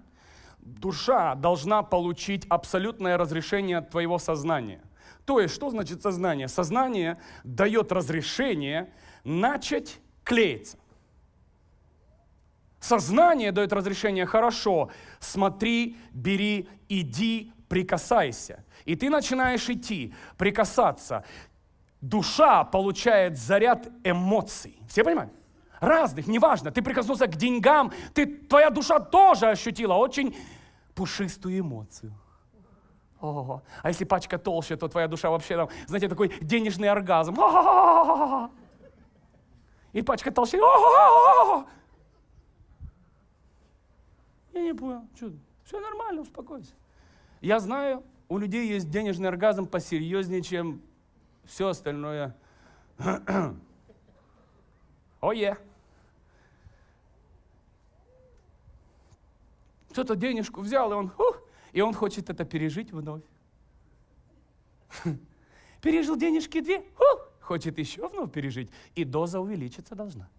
Душа должна получить абсолютное разрешение от твоего сознания. То есть, что значит сознание? Сознание дает разрешение начать клеиться. Сознание дает разрешение, хорошо, смотри, бери, иди, прикасайся. И ты начинаешь идти, прикасаться. Душа получает заряд эмоций. Все понимают? Разных, неважно. Ты прикоснулся к деньгам, ты, твоя душа тоже ощутила очень пушистую эмоцию. Ого. А если пачка толще, то твоя душа вообще там, знаете, такой денежный оргазм. И пачка толще. О-о-о-о-о! Я не понял, что все нормально, успокойся. Я знаю, у людей есть денежный оргазм посерьезнее, чем все остальное. Ое. oh, Кто-то денежку взял, и он, ух, и он хочет это пережить вновь. Пережил денежки две, ух, хочет еще вновь пережить, и доза увеличиться должна.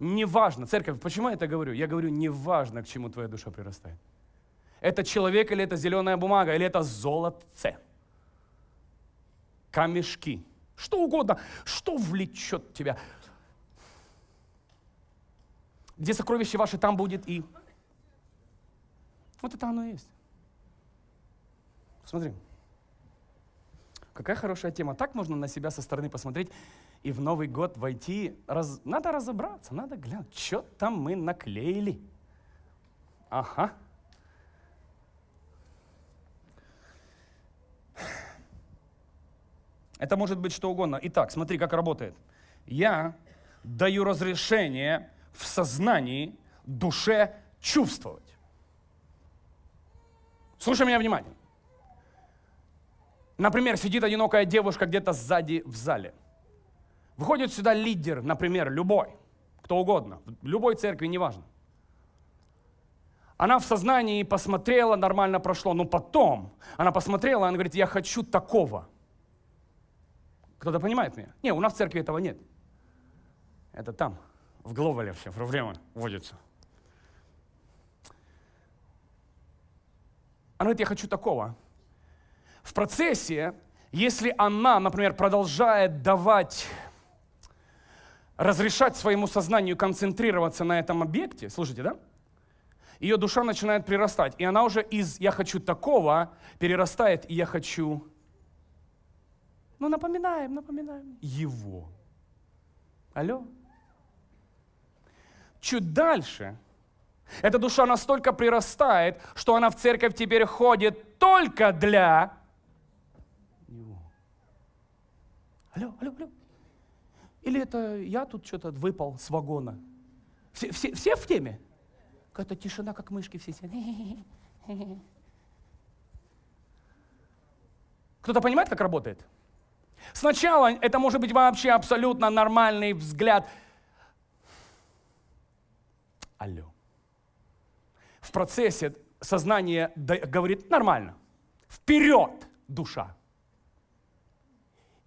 Неважно, церковь, почему я это говорю? Я говорю, неважно, к чему твоя душа прирастает. Это человек или это зеленая бумага, или это золотце. Камешки. Что угодно, что влечет тебя. Где сокровища ваши, там будет и... Вот это оно и есть. Смотри. Какая хорошая тема. Так можно на себя со стороны посмотреть и в Новый год войти, раз, надо разобраться, надо глянуть, что там мы наклеили. Ага. Это может быть что угодно. Итак, смотри, как работает. Я даю разрешение в сознании, душе чувствовать. Слушай меня внимательно. Например, сидит одинокая девушка где-то сзади в зале. Выходит сюда лидер, например, любой, кто угодно, в любой церкви, неважно. Она в сознании посмотрела, нормально прошло, но потом она посмотрела, она говорит, я хочу такого. Кто-то понимает меня? Не, у нас в церкви этого нет. Это там, в глобале все проблемы водятся. Она говорит, я хочу такого. В процессе, если она, например, продолжает давать разрешать своему сознанию концентрироваться на этом объекте, слушайте, да? Ее душа начинает прирастать, и она уже из «я хочу такого» перерастает и «я хочу...» Ну, напоминаем, напоминаем. Его. Алло? Чуть дальше эта душа настолько прирастает, что она в церковь теперь ходит только для него. Алло, алло, алло. Или это я тут что-то выпал с вагона? Все, все, все в теме? Какая-то тишина, как мышки все сидят. Кто-то понимает, как работает? Сначала это может быть вообще абсолютно нормальный взгляд. Алло. В процессе сознание говорит нормально. Вперед, душа.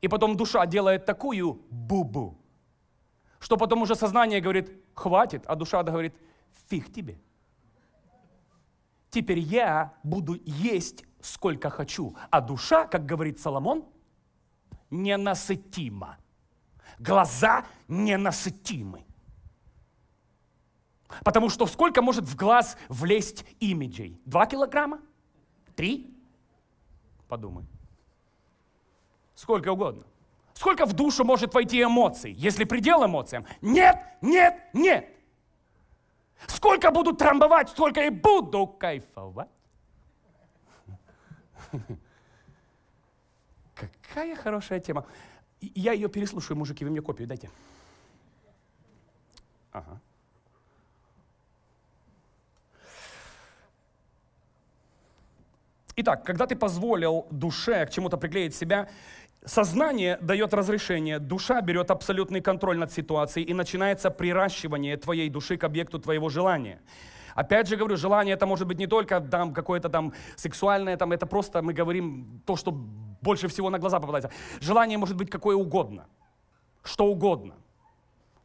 И потом душа делает такую бубу, что потом уже сознание говорит, хватит, а душа говорит, фиг тебе. Теперь я буду есть сколько хочу, а душа, как говорит Соломон, ненасытима. Глаза ненасытимы. Потому что сколько может в глаз влезть имиджей? Два килограмма? Три? Подумай. Сколько угодно. Сколько в душу может войти эмоций, если предел эмоциям? Нет, нет, нет. Сколько буду трамбовать, столько и буду кайфовать. Какая хорошая тема. Я ее переслушаю, мужики, вы мне копию дайте. Ага. Итак, когда ты позволил душе к чему-то приклеить себя, Сознание дает разрешение, душа берет абсолютный контроль над ситуацией и начинается приращивание твоей души к объекту твоего желания. Опять же говорю, желание это может быть не только там какое-то там сексуальное, там это просто мы говорим то, что больше всего на глаза попадается. Желание может быть какое угодно, что угодно.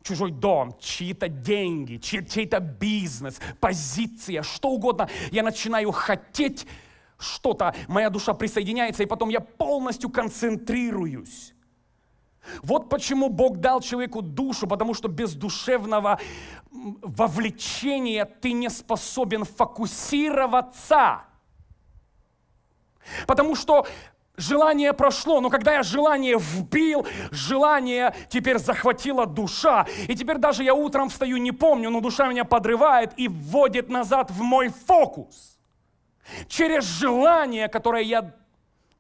Чужой дом, чьи-то деньги, чей-то бизнес, позиция, что угодно. Я начинаю хотеть что-то, моя душа присоединяется, и потом я полностью концентрируюсь. Вот почему Бог дал человеку душу, потому что без душевного вовлечения ты не способен фокусироваться. Потому что Желание прошло, но когда я желание вбил, желание теперь захватила душа. И теперь даже я утром встаю, не помню, но душа меня подрывает и вводит назад в мой фокус через желание, которое я,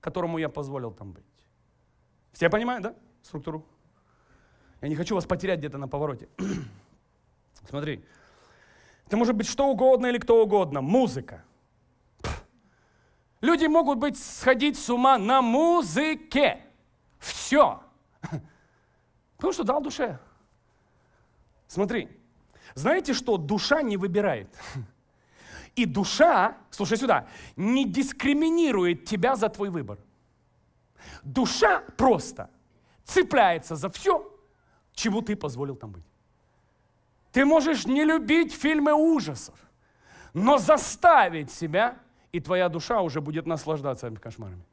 которому я позволил там быть. Все понимают, да, структуру? Я не хочу вас потерять где-то на повороте. Смотри, это может быть что угодно или кто угодно. Музыка. Пфф. Люди могут быть сходить с ума на музыке. Все. Потому что дал душе. Смотри, знаете что? Душа не выбирает. И душа, слушай сюда, не дискриминирует тебя за твой выбор. Душа просто цепляется за все, чему ты позволил там быть. Ты можешь не любить фильмы ужасов, но заставить себя, и твоя душа уже будет наслаждаться этими кошмарами.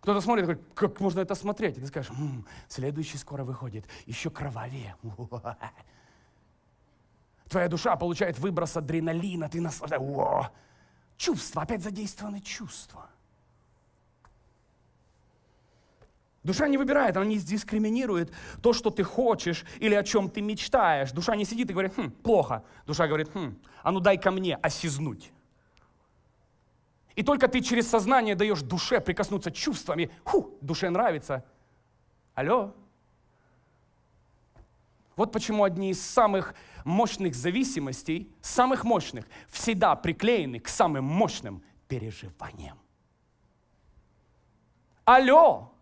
Кто-то смотрит, говорит, как можно это смотреть? И ты скажешь, м-м, следующий скоро выходит, еще кровавее. Твоя душа получает выброс адреналина, ты наслаждаешься. Чувства, опять задействованы чувства. Душа не выбирает, она не дискриминирует то, что ты хочешь или о чем ты мечтаешь. Душа не сидит и говорит, хм, плохо. Душа говорит, хм, а ну дай ко мне осизнуть. И только ты через сознание даешь душе прикоснуться чувствами. Ху, душе нравится. Алло. Вот почему одни из самых мощных зависимостей, самых мощных, всегда приклеены к самым мощным переживаниям. Алло!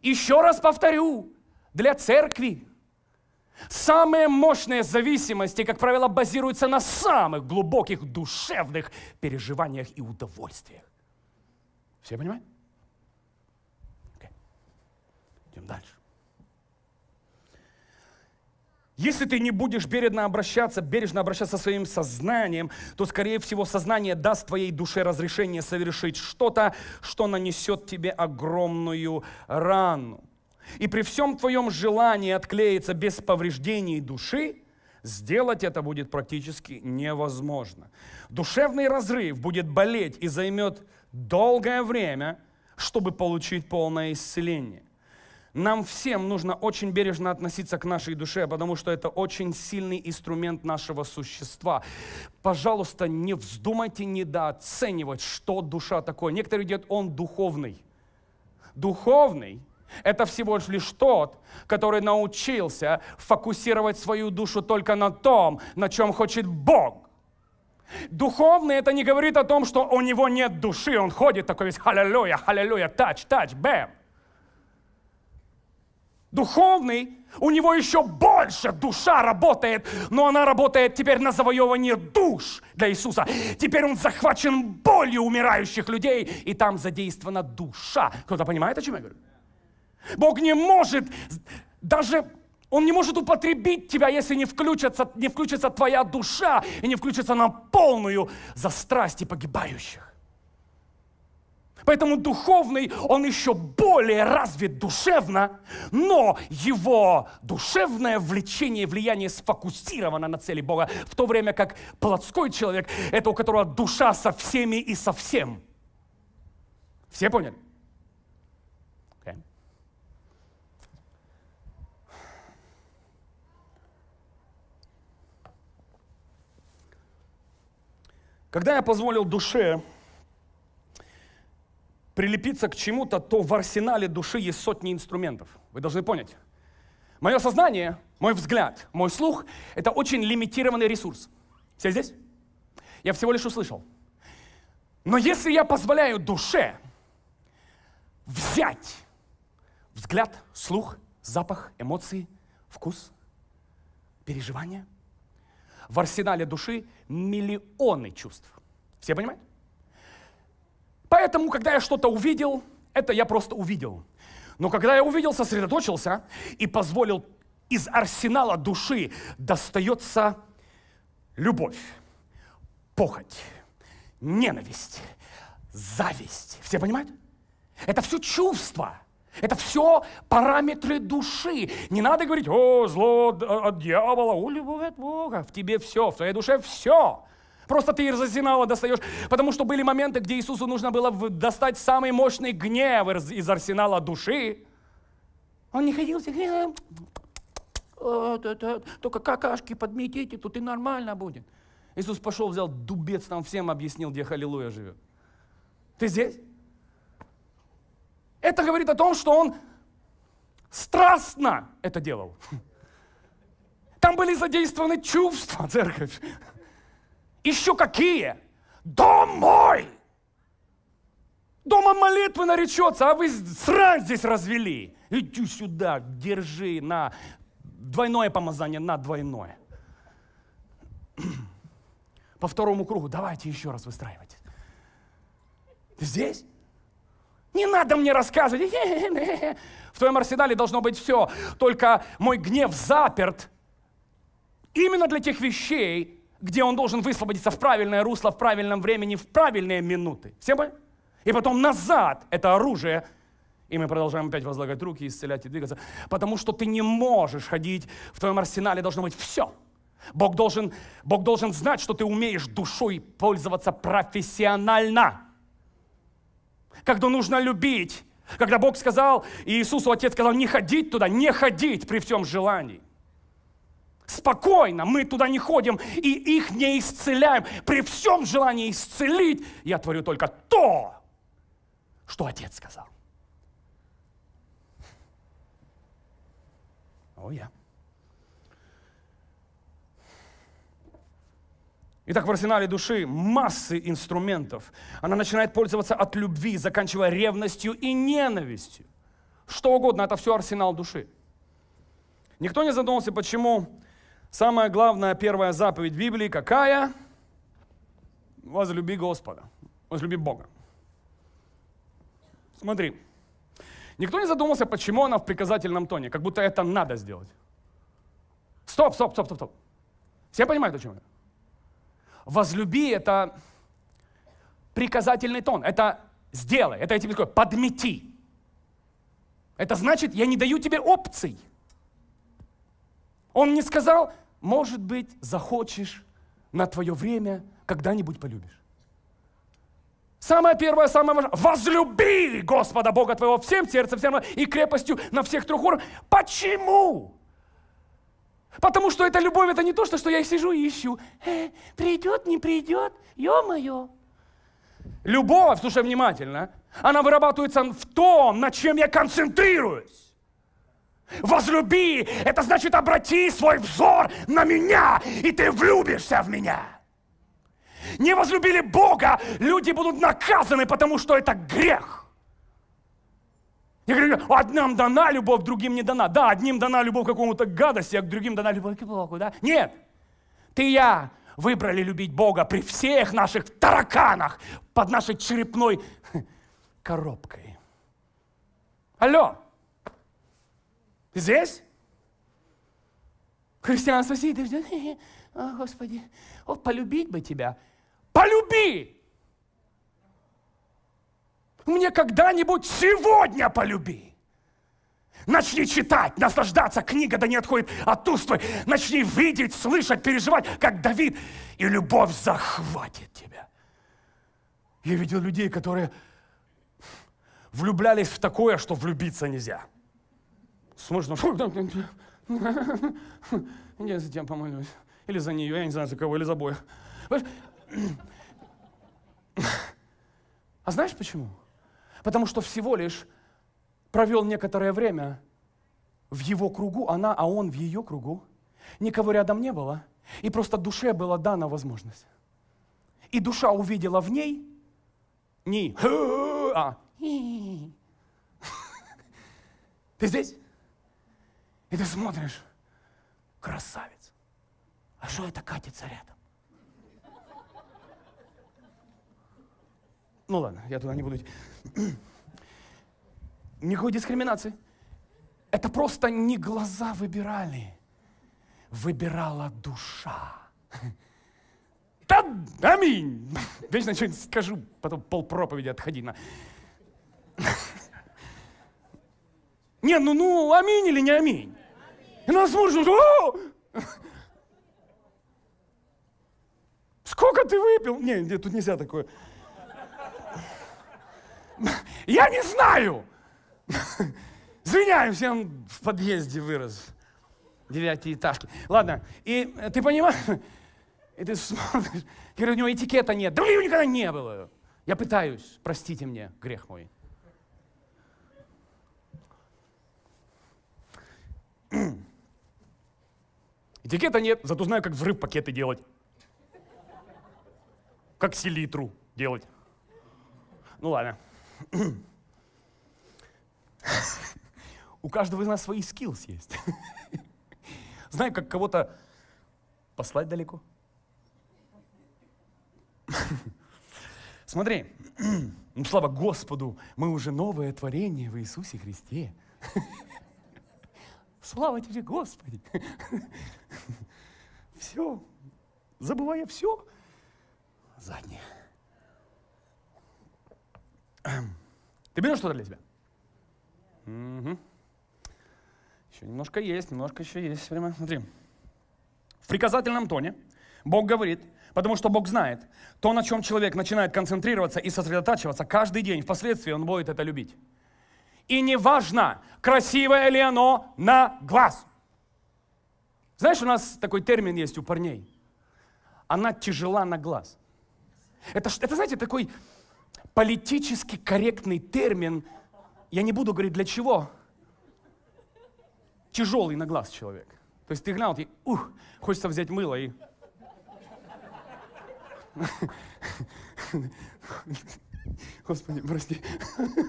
Еще раз повторю, для церкви самые мощные зависимости, как правило, базируются на самых глубоких душевных переживаниях и удовольствиях. Все понимают? Okay. Идем дальше. Если ты не будешь бережно обращаться, бережно обращаться со своим сознанием, то, скорее всего, сознание даст твоей душе разрешение совершить что-то, что нанесет тебе огромную рану. И при всем твоем желании отклеиться без повреждений души, сделать это будет практически невозможно. Душевный разрыв будет болеть и займет долгое время, чтобы получить полное исцеление. Нам всем нужно очень бережно относиться к нашей душе, потому что это очень сильный инструмент нашего существа. Пожалуйста, не вздумайте недооценивать, что душа такое. Некоторые говорят, он духовный. Духовный это всего лишь тот, который научился фокусировать свою душу только на том, на чем хочет Бог. Духовный это не говорит о том, что у него нет души, он ходит такой весь халлелуя, халлелуя, тач, тач, бэм духовный, у него еще больше душа работает, но она работает теперь на завоевание душ для Иисуса. Теперь он захвачен болью умирающих людей, и там задействована душа. Кто-то понимает, о чем я говорю? Бог не может даже он не может употребить тебя, если не включится, не включится твоя душа и не включится на полную за страсти погибающих. Поэтому духовный, он еще более развит душевно, но его душевное влечение, влияние сфокусировано на цели Бога, в то время как плотской человек – это у которого душа со всеми и со всем. Все поняли? Okay. Когда я позволил душе прилепиться к чему-то, то в арсенале души есть сотни инструментов. Вы должны понять. Мое сознание, мой взгляд, мой слух – это очень лимитированный ресурс. Все здесь? Я всего лишь услышал. Но если я позволяю душе взять взгляд, слух, запах, эмоции, вкус, переживания, в арсенале души миллионы чувств. Все понимают? Поэтому, когда я что-то увидел, это я просто увидел. Но когда я увидел, сосредоточился и позволил из арсенала души достается любовь, похоть, ненависть, зависть. Все понимают? Это все чувства. Это все параметры души. Не надо говорить, о, зло э, от дьявола, у любовь от Бога. В тебе все, в твоей душе все. Просто ты из арсенала достаешь. Потому что были моменты, где Иисусу нужно было достать самый мощный гнев из арсенала души. Он не ходил все гневом. Э, э, э, только какашки подметите, тут и нормально будет. Иисус пошел, взял дубец, там всем объяснил, где Халилуя живет. Ты здесь? Это говорит о том, что он страстно это делал. Там были задействованы чувства, церковь. Еще какие? Дом мой! Дома молитвы наречется, а вы срань здесь развели. Иди сюда, держи на двойное помазание, на двойное. По второму кругу давайте еще раз выстраивать. Ты здесь? Не надо мне рассказывать. В твоем арсенале должно быть все. Только мой гнев заперт именно для тех вещей, где он должен высвободиться в правильное русло, в правильном времени, в правильные минуты. Все поняли? И потом назад это оружие и мы продолжаем опять возлагать руки, исцелять и двигаться. Потому что ты не можешь ходить, в твоем арсенале должно быть все. Бог должен, Бог должен знать, что ты умеешь душой пользоваться профессионально. Когда нужно любить. Когда Бог сказал, и Иисусу Отец сказал, не ходить туда, не ходить при всем желании. Спокойно, мы туда не ходим и их не исцеляем. При всем желании исцелить я творю только то, что отец сказал. О, oh, я. Yeah. Итак, в арсенале души массы инструментов. Она начинает пользоваться от любви, заканчивая ревностью и ненавистью. Что угодно, это все арсенал души. Никто не задумался, почему Самая главная первая заповедь Библии какая? Возлюби Господа, возлюби Бога. Смотри, никто не задумался, почему она в приказательном тоне, как будто это надо сделать. Стоп, стоп, стоп, стоп, стоп. Все понимают, о чем я? Возлюби – это приказательный тон, это сделай, это я тебе говорю, подмети. Это значит, я не даю тебе опций. Он не сказал, может быть, захочешь на твое время, когда-нибудь полюбишь. Самое первое, самое важное. Возлюби Господа Бога твоего всем сердцем, всем и крепостью на всех трех уровнях. Почему? Потому что эта любовь, это не то, что, что я сижу и ищу. Э, придет, не придет, ё-моё. Любовь, слушай внимательно, она вырабатывается в том, на чем я концентрируюсь. Возлюби – это значит обрати свой взор на меня, и ты влюбишься в меня. Не возлюбили Бога, люди будут наказаны, потому что это грех. Я говорю, одним дана любовь, другим не дана. Да, одним дана любовь какому-то гадости, а к другим дана любовь к Богу, да? Нет. Ты и я выбрали любить Бога при всех наших тараканах под нашей черепной хм, коробкой. Алло! Здесь? Христианство сидит и ждет. О, а, Господи, о, полюбить бы тебя. Полюби! Мне когда-нибудь сегодня полюби. Начни читать, наслаждаться, книга да не отходит от уст. Начни видеть, слышать, переживать, как Давид, и любовь захватит тебя. Я видел людей, которые влюблялись в такое, что влюбиться нельзя – смотришь, ну, я за тебя помолюсь. Или за нее, я не знаю, за кого, или за боя. А знаешь почему? Потому что всего лишь провел некоторое время в его кругу, она, а он в ее кругу. Никого рядом не было, и просто душе была дана возможность. И душа увидела в ней не а. Ты здесь? И ты смотришь, красавец. А что это катится рядом? Ну ладно, я туда не буду идти. Никакой дискриминации. Это просто не глаза выбирали. Выбирала душа. Да, аминь! Вечно что-нибудь скажу, потом полпроповеди отходи на... Не, ну, ну, аминь или не аминь? И нас муж Сколько ты выпил? Не, тут нельзя такое. Я не знаю. Извиняюсь, я в подъезде вырос. Девятиэтажки. Ладно, и ты понимаешь, и ты смотришь, говорю, у него этикета нет. Да у него никогда не было. Я пытаюсь, простите мне, грех мой. Этикета нет, зато знаю, как взрыв пакеты делать. Как селитру делать. Ну ладно. У каждого из нас свои скиллс есть. Знаю, как кого-то послать далеко. Смотри, ну, слава Господу, мы уже новое творение в Иисусе Христе. Слава тебе, Господи! Все. Забывая все, заднее. Ты берешь что-то для тебя? Угу. Еще немножко есть, немножко еще есть. Время. Смотри. В приказательном тоне Бог говорит, потому что Бог знает, то, на чем человек начинает концентрироваться и сосредотачиваться каждый день, впоследствии он будет это любить. И неважно, красивое ли оно на глаз – знаешь, у нас такой термин есть у парней. Она тяжела на глаз. Это, это знаете, такой политически корректный термин. Я не буду говорить для чего. Тяжелый на глаз человек. То есть ты гнал, ты, ух, хочется взять мыло и... Господи, прости.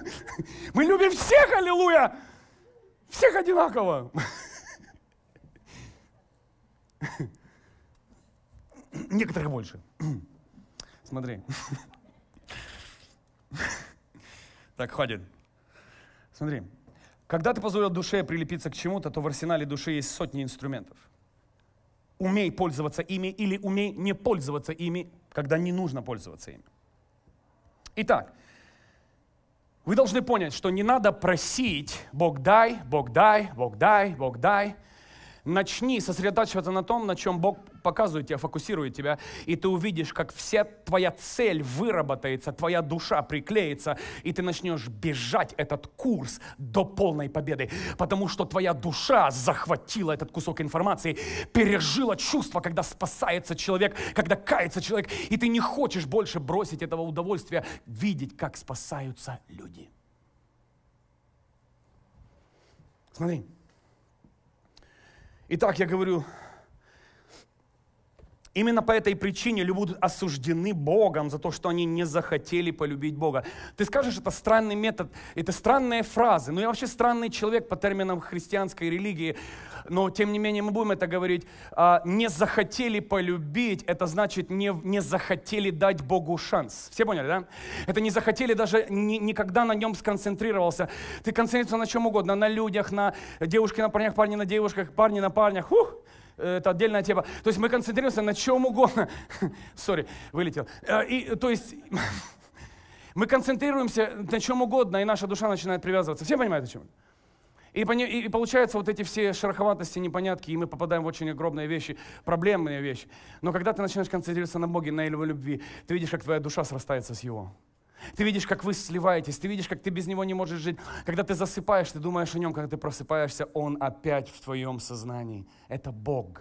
Мы любим всех, аллилуйя! Всех одинаково. Некоторых больше. Смотри. Так, хватит. Смотри. Когда ты позволил душе прилепиться к чему-то, то в арсенале души есть сотни инструментов. Умей пользоваться ими или умей не пользоваться ими, когда не нужно пользоваться ими. Итак, вы должны понять, что не надо просить «Бог дай, Бог дай, Бог дай, Бог дай», начни сосредотачиваться на том, на чем Бог показывает тебя, фокусирует тебя, и ты увидишь, как вся твоя цель выработается, твоя душа приклеится, и ты начнешь бежать этот курс до полной победы, потому что твоя душа захватила этот кусок информации, пережила чувство, когда спасается человек, когда кается человек, и ты не хочешь больше бросить этого удовольствия, видеть, как спасаются люди. Смотри. Итак, я говорю, Именно по этой причине люди будут осуждены Богом за то, что они не захотели полюбить Бога. Ты скажешь, это странный метод, это странные фразы. Ну, я вообще странный человек по терминам христианской религии, но тем не менее мы будем это говорить. А, не захотели полюбить, это значит не, не захотели дать Богу шанс. Все поняли, да? Это не захотели даже ни, никогда на нем сконцентрировался. Ты концентрируешься на чем угодно, на людях, на девушке, на парнях, парни на девушках, парни на парнях. Ух! Э, это отдельная тема. То есть мы концентрируемся на чем угодно. Сори, вылетел. Э, и, то есть мы концентрируемся на чем угодно, и наша душа начинает привязываться. Все понимают, о чем? И, и, и получается вот эти все шероховатости, непонятки, и мы попадаем в очень огромные вещи, проблемные вещи. Но когда ты начинаешь концентрироваться на Боге, на Его любви, ты видишь, как твоя душа срастается с Его. Ты видишь, как вы сливаетесь, ты видишь, как ты без него не можешь жить. Когда ты засыпаешь, ты думаешь о нем, когда ты просыпаешься, он опять в твоем сознании. Это Бог.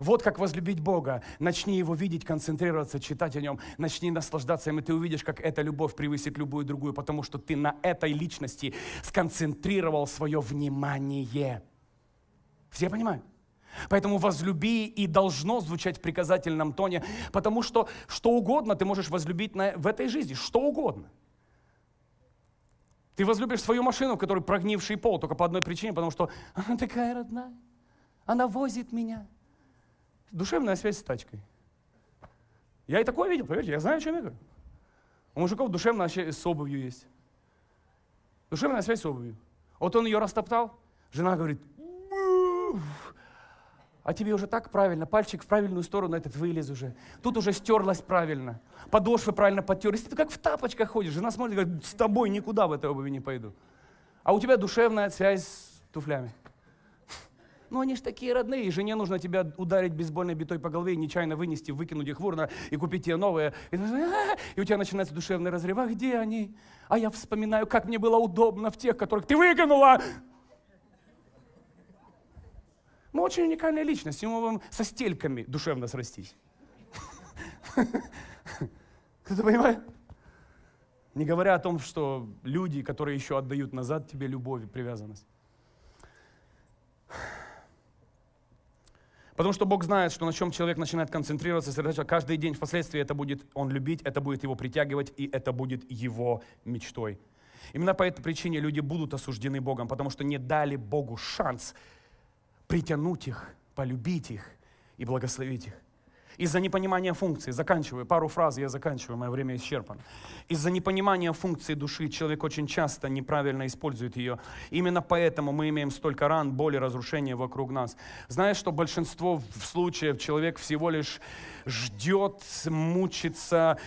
Вот как возлюбить Бога. Начни Его видеть, концентрироваться, читать о Нем. Начни наслаждаться им, и ты увидишь, как эта любовь превысит любую другую, потому что ты на этой личности сконцентрировал свое внимание. Все понимают? Поэтому возлюби и должно звучать в приказательном тоне, потому что что угодно ты можешь возлюбить на, в этой жизни, что угодно. Ты возлюбишь свою машину, в которой прогнивший пол, только по одной причине, потому что она такая родная, она возит меня. Душевная связь с тачкой. Я и такое видел, поверьте, я знаю, о чем я говорю. У мужиков душевная связь с обувью есть. Душевная связь с обувью. Вот он ее растоптал, жена говорит, Бух! А тебе уже так правильно, пальчик в правильную сторону этот вылез уже. Тут уже стерлась правильно, подошвы правильно потерлись. Ты как в тапочках ходишь, жена смотрит, говорит, с тобой никуда в этой обуви не пойду. А у тебя душевная связь с туфлями. Ну, они же такие родные, и жене нужно тебя ударить бейсбольной битой по голове и нечаянно вынести, выкинуть их в урну и купить тебе новые. И, и у тебя начинается душевный разрыв. А где они? А я вспоминаю, как мне было удобно в тех, которых ты выкинула. Мы очень уникальная личность, и мы можем со стельками душевно срастись. Кто-то понимает? Не говоря о том, что люди, которые еще отдают назад тебе любовь и привязанность. Потому что Бог знает, что на чем человек начинает концентрироваться, сосредоточиться, каждый день впоследствии это будет он любить, это будет его притягивать, и это будет его мечтой. Именно по этой причине люди будут осуждены Богом, потому что не дали Богу шанс притянуть их, полюбить их и благословить их. Из-за непонимания функции, заканчиваю, пару фраз, я заканчиваю, мое время исчерпано. Из-за непонимания функции души человек очень часто неправильно использует ее. Именно поэтому мы имеем столько ран, боли, разрушения вокруг нас. Знаешь, что большинство в случаев человек всего лишь ждет, мучится,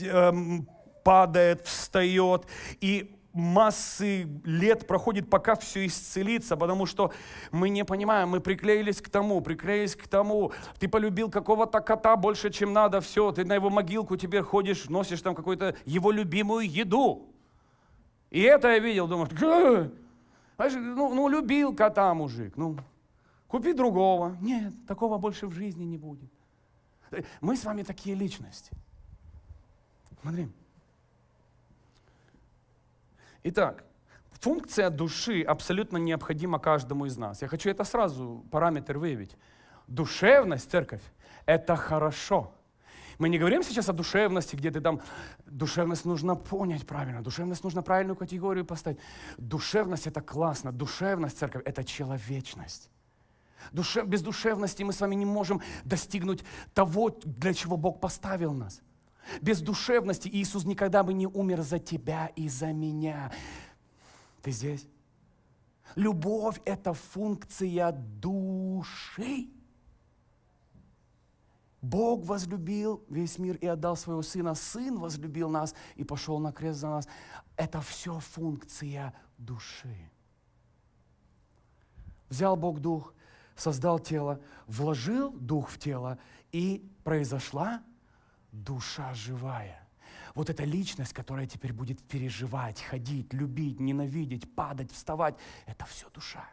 эм, падает, встает и массы лет проходит, пока все исцелится, потому что мы не понимаем, мы приклеились к тому, приклеились к тому. Ты полюбил какого-то кота больше, чем надо, все, ты на его могилку теперь ходишь, носишь там какую-то его любимую еду. И это я видел, думаю, ну, ну любил кота мужик, ну купи другого. Нет, такого больше в жизни не будет. Мы с вами такие личности. Смотрим. Итак, функция души абсолютно необходима каждому из нас. Я хочу это сразу параметр выявить. Душевность, церковь, это хорошо. Мы не говорим сейчас о душевности, где ты там... Душевность нужно понять правильно, душевность нужно правильную категорию поставить. Душевность – это классно, душевность, церковь – это человечность. Душе... Без душевности мы с вами не можем достигнуть того, для чего Бог поставил нас – без душевности. Иисус никогда бы не умер за тебя и за меня. Ты здесь? Любовь – это функция души. Бог возлюбил весь мир и отдал своего Сына. Сын возлюбил нас и пошел на крест за нас. Это все функция души. Взял Бог дух, создал тело, вложил дух в тело, и произошла душа живая. Вот эта личность, которая теперь будет переживать, ходить, любить, ненавидеть, падать, вставать, это все душа.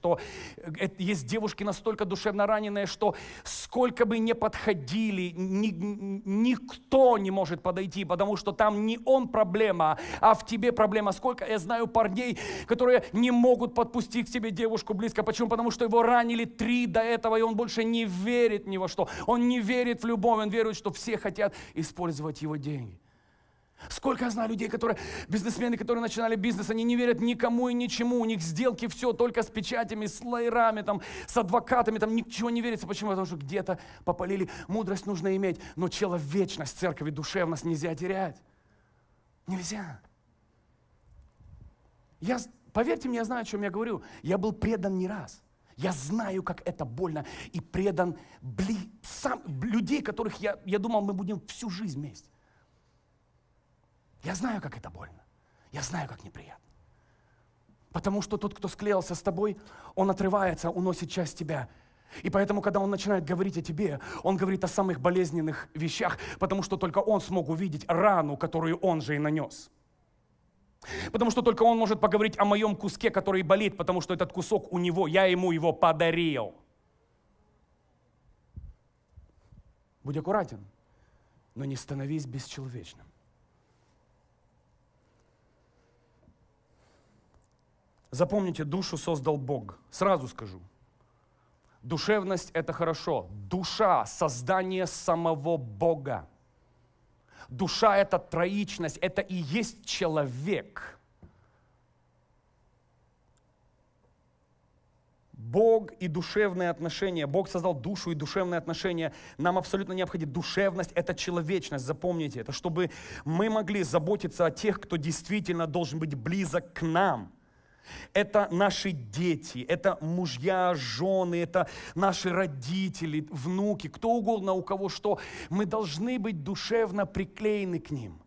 что э, есть девушки настолько душевно раненые, что сколько бы ни подходили, ни, никто не может подойти, потому что там не он проблема, а в тебе проблема. Сколько я знаю парней, которые не могут подпустить к себе девушку близко. Почему? Потому что его ранили три до этого, и он больше не верит ни во что. Он не верит в любовь, он верит, что все хотят использовать его деньги. Сколько я знаю людей, которые, бизнесмены, которые начинали бизнес, они не верят никому и ничему, у них сделки все только с печатями, с лайрами, там, с адвокатами, там ничего не верится. Почему? Потому что где-то попалили. Мудрость нужно иметь, но человечность церкви, душевность нельзя терять. Нельзя. Я, поверьте мне, я знаю, о чем я говорю. Я был предан не раз. Я знаю, как это больно. И предан бли, сам, людей, которых я, я думал, мы будем всю жизнь вместе. Я знаю, как это больно. Я знаю, как неприятно. Потому что тот, кто склеился с тобой, он отрывается, уносит часть тебя. И поэтому, когда он начинает говорить о тебе, он говорит о самых болезненных вещах, потому что только он смог увидеть рану, которую он же и нанес. Потому что только он может поговорить о моем куске, который болит, потому что этот кусок у него, я ему его подарил. Будь аккуратен, но не становись бесчеловечным. Запомните, душу создал Бог. Сразу скажу. Душевность – это хорошо. Душа – создание самого Бога. Душа – это троичность, это и есть человек. Бог и душевные отношения. Бог создал душу и душевные отношения. Нам абсолютно необходимо. Душевность – это человечность, запомните это, чтобы мы могли заботиться о тех, кто действительно должен быть близок к нам – это наши дети, это мужья, жены, это наши родители, внуки, кто угодно, у кого что. Мы должны быть душевно приклеены к ним.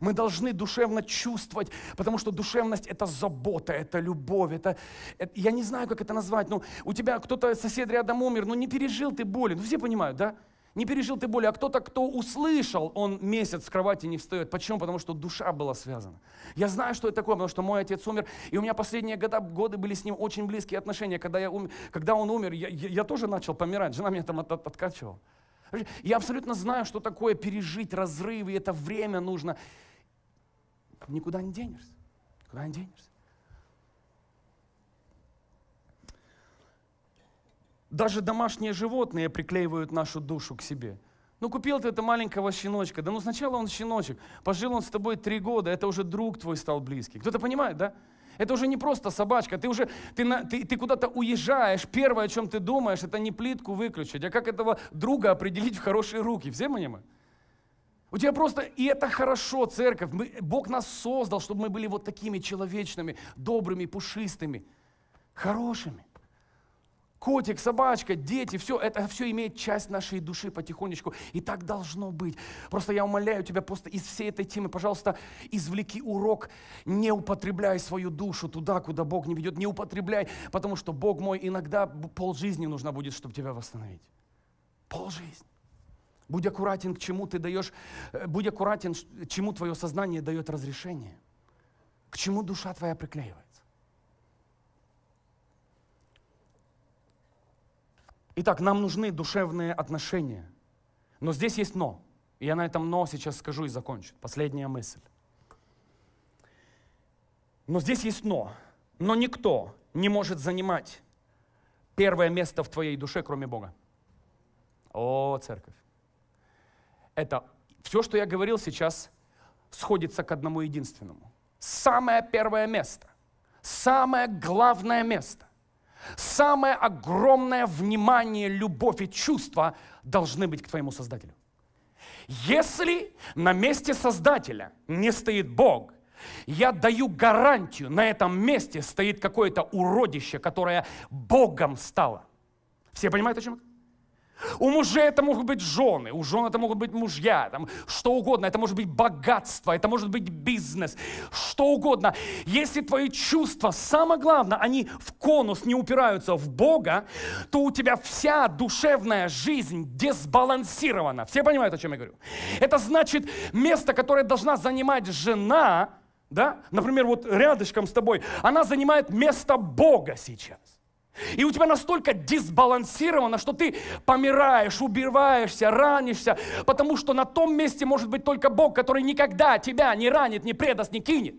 Мы должны душевно чувствовать, потому что душевность – это забота, это любовь, это, это я не знаю, как это назвать, ну, у тебя кто-то сосед рядом умер, ну, не пережил ты боли, ну, все понимают, да? Не пережил ты боли, а кто-то, кто услышал, он месяц с кровати не встает. Почему? Потому что душа была связана. Я знаю, что это такое, потому что мой отец умер, и у меня последние года, годы были с ним очень близкие отношения. Когда, я умер, когда он умер, я, я, я тоже начал помирать, жена меня там от, от, откачивала. Я абсолютно знаю, что такое пережить разрывы, и это время нужно. Никуда не денешься, никуда не денешься. Даже домашние животные приклеивают нашу душу к себе. Ну, купил ты это маленького щеночка. Да ну сначала он щеночек. Пожил он с тобой три года, это уже друг твой стал близкий. Кто-то понимает, да? Это уже не просто собачка. Ты уже ты, на, ты, ты куда-то уезжаешь. Первое, о чем ты думаешь, это не плитку выключить, а как этого друга определить в хорошие руки. Все понимаем? У тебя просто, и это хорошо, церковь. Мы, Бог нас создал, чтобы мы были вот такими человечными, добрыми, пушистыми, хорошими котик, собачка, дети, все, это все имеет часть нашей души потихонечку. И так должно быть. Просто я умоляю тебя, просто из всей этой темы, пожалуйста, извлеки урок, не употребляй свою душу туда, куда Бог не ведет, не употребляй, потому что Бог мой, иногда пол жизни нужно будет, чтобы тебя восстановить. Пол жизни. Будь аккуратен, к чему ты даешь, э, будь аккуратен, чему твое сознание дает разрешение, к чему душа твоя приклеивает. Итак, нам нужны душевные отношения. Но здесь есть но. я на этом но сейчас скажу и закончу. Последняя мысль. Но здесь есть но. Но никто не может занимать первое место в твоей душе, кроме Бога. О, церковь. Это все, что я говорил сейчас, сходится к одному единственному. Самое первое место. Самое главное место Самое огромное внимание, любовь и чувства должны быть к твоему Создателю. Если на месте Создателя не стоит Бог, я даю гарантию, на этом месте стоит какое-то уродище, которое Богом стало. Все понимают, о чем это? У мужей это могут быть жены, у жен это могут быть мужья, там, что угодно. Это может быть богатство, это может быть бизнес, что угодно. Если твои чувства, самое главное, они в конус не упираются в Бога, то у тебя вся душевная жизнь дисбалансирована. Все понимают, о чем я говорю? Это значит, место, которое должна занимать жена, да, например, вот рядышком с тобой, она занимает место Бога сейчас. И у тебя настолько дисбалансировано, что ты помираешь, убиваешься, ранишься, потому что на том месте может быть только Бог, который никогда тебя не ранит, не предаст, не кинет.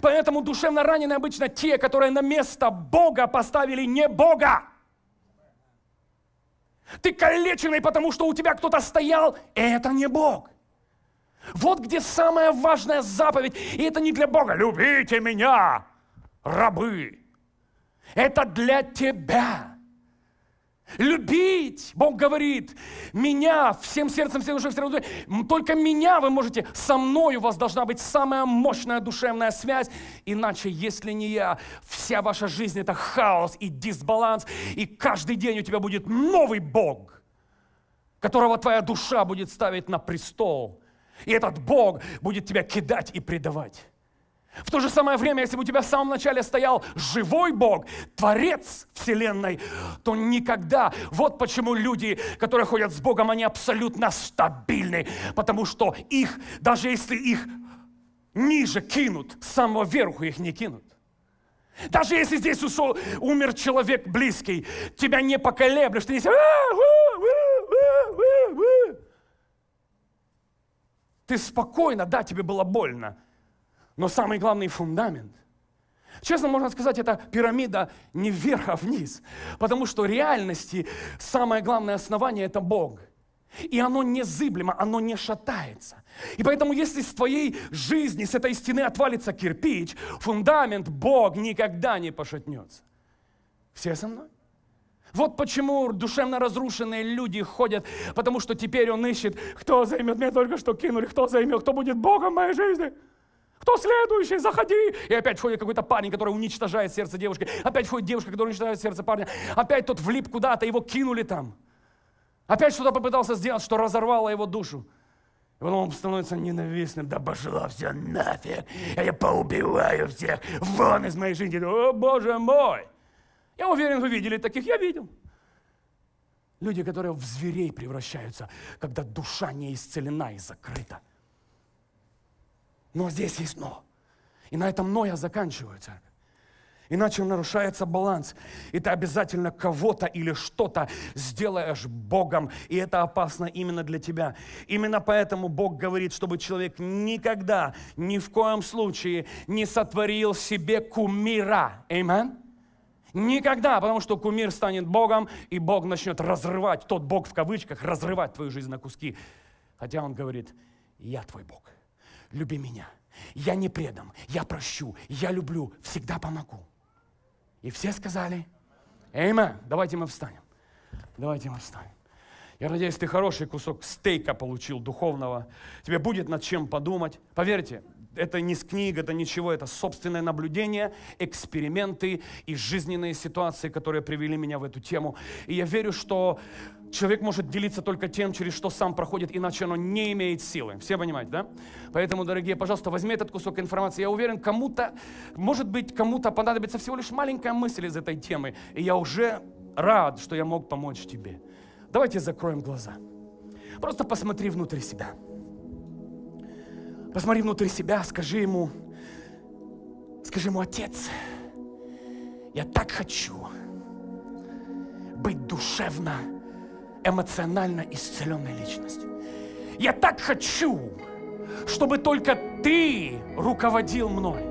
Поэтому душевно ранены обычно те, которые на место Бога поставили не Бога. Ты калеченный, потому что у тебя кто-то стоял, и это не Бог. Вот где самая важная заповедь, и это не для Бога. Любите меня, рабы. Это для тебя. Любить, Бог говорит, меня всем сердцем, всем душой, всем душой, только меня вы можете, со мной у вас должна быть самая мощная душевная связь, иначе, если не я, вся ваша жизнь это хаос и дисбаланс, и каждый день у тебя будет новый Бог, которого твоя душа будет ставить на престол, и этот Бог будет тебя кидать и предавать. В то же самое время, если бы у тебя в самом начале стоял живой Бог, Творец Вселенной, то никогда. Вот почему люди, которые ходят с Богом, они абсолютно стабильны, потому что их, даже если их ниже кинут, с самого верху их не кинут. Даже если здесь усол, умер человек близкий, тебя не поколеблешь, ты не «Э, э, э, Ты спокойно, да, тебе было больно, но самый главный фундамент. Честно можно сказать, это пирамида не вверх, а вниз. Потому что в реальности самое главное основание – это Бог – и оно незыблемо, оно не шатается. И поэтому, если с твоей жизни, с этой стены отвалится кирпич, фундамент Бог никогда не пошатнется. Все со мной? Вот почему душевно разрушенные люди ходят, потому что теперь он ищет, кто займет меня только что кинули, кто займет, кто будет Богом в моей жизни. Кто следующий? Заходи! И опять входит какой-то парень, который уничтожает сердце девушки. Опять входит девушка, которая уничтожает сердце парня. Опять тот влип куда-то, его кинули там. Опять что-то попытался сделать, что разорвало его душу. И потом он становится ненавистным. Да пошла все нафиг. Я поубиваю всех. Вон из моей жизни. О, боже мой! Я уверен, вы видели таких. Я видел. Люди, которые в зверей превращаются, когда душа не исцелена и закрыта. Но здесь есть но. И на этом но я заканчиваю, церковь. Иначе нарушается баланс. И ты обязательно кого-то или что-то сделаешь Богом. И это опасно именно для тебя. Именно поэтому Бог говорит, чтобы человек никогда, ни в коем случае не сотворил себе кумира. Аминь. Никогда, потому что кумир станет Богом, и Бог начнет разрывать, тот Бог в кавычках, разрывать твою жизнь на куски. Хотя он говорит, я твой Бог люби меня. Я не предам, я прощу, я люблю, всегда помогу. И все сказали, Эйма, давайте мы встанем. Давайте мы встанем. Я надеюсь, ты хороший кусок стейка получил духовного. Тебе будет над чем подумать. Поверьте, это не с книг, это ничего, это собственное наблюдение, эксперименты и жизненные ситуации, которые привели меня в эту тему. И я верю, что Человек может делиться только тем, через что сам проходит, иначе оно не имеет силы. Все понимаете, да? Поэтому, дорогие, пожалуйста, возьми этот кусок информации. Я уверен, кому-то, может быть, кому-то понадобится всего лишь маленькая мысль из этой темы. И я уже рад, что я мог помочь тебе. Давайте закроем глаза. Просто посмотри внутрь себя. Посмотри внутрь себя, скажи ему, скажи ему, отец, я так хочу быть душевно эмоционально исцеленной личностью. Я так хочу, чтобы только ты руководил мной.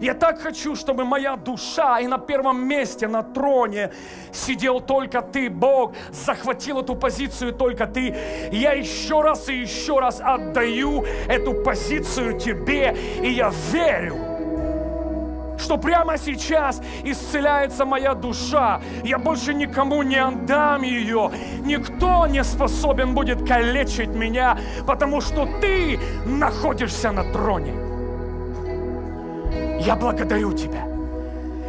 Я так хочу, чтобы моя душа и на первом месте, на троне сидел только ты, Бог, захватил эту позицию только ты. Я еще раз и еще раз отдаю эту позицию тебе, и я верю, что прямо сейчас исцеляется моя душа. Я больше никому не отдам ее. Никто не способен будет калечить меня, потому что ты находишься на троне. Я благодарю тебя.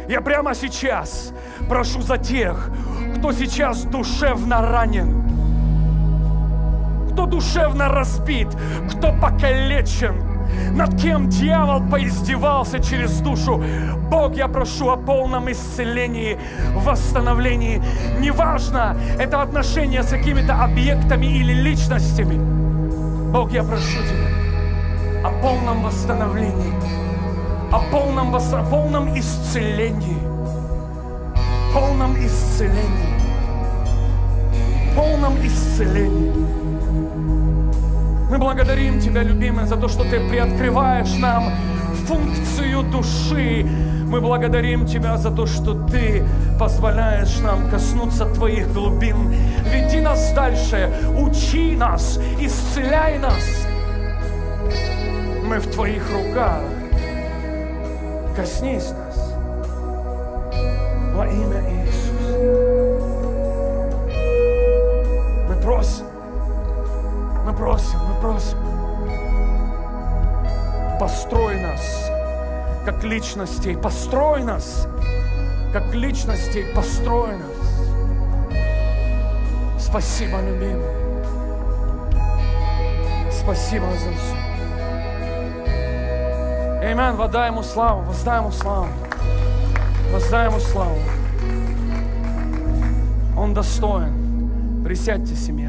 Я прямо сейчас прошу за тех, кто сейчас душевно ранен, кто душевно разбит, кто покалечен, над кем дьявол поиздевался через душу. Бог, я прошу о полном исцелении, восстановлении. Неважно, это отношение с какими-то объектами или личностями. Бог, я прошу Тебя о полном восстановлении, о полном, о полном исцелении, полном исцелении, полном исцелении. Мы благодарим Тебя, любимый, за то, что Ты приоткрываешь нам функцию души. Мы благодарим Тебя за то, что Ты позволяешь нам коснуться Твоих глубин. Веди нас дальше, учи нас, исцеляй нас. Мы в Твоих руках. Коснись нас во имя Иисуса. Мы просим, мы просим, мы просим. Построй нас, как личностей, построй нас, как личностей, построй нас. Спасибо, любимый. Спасибо за все. Амин, вода ему славу, воздай ему славу. Воздай ему славу. Он достоин. Присядьте, семья.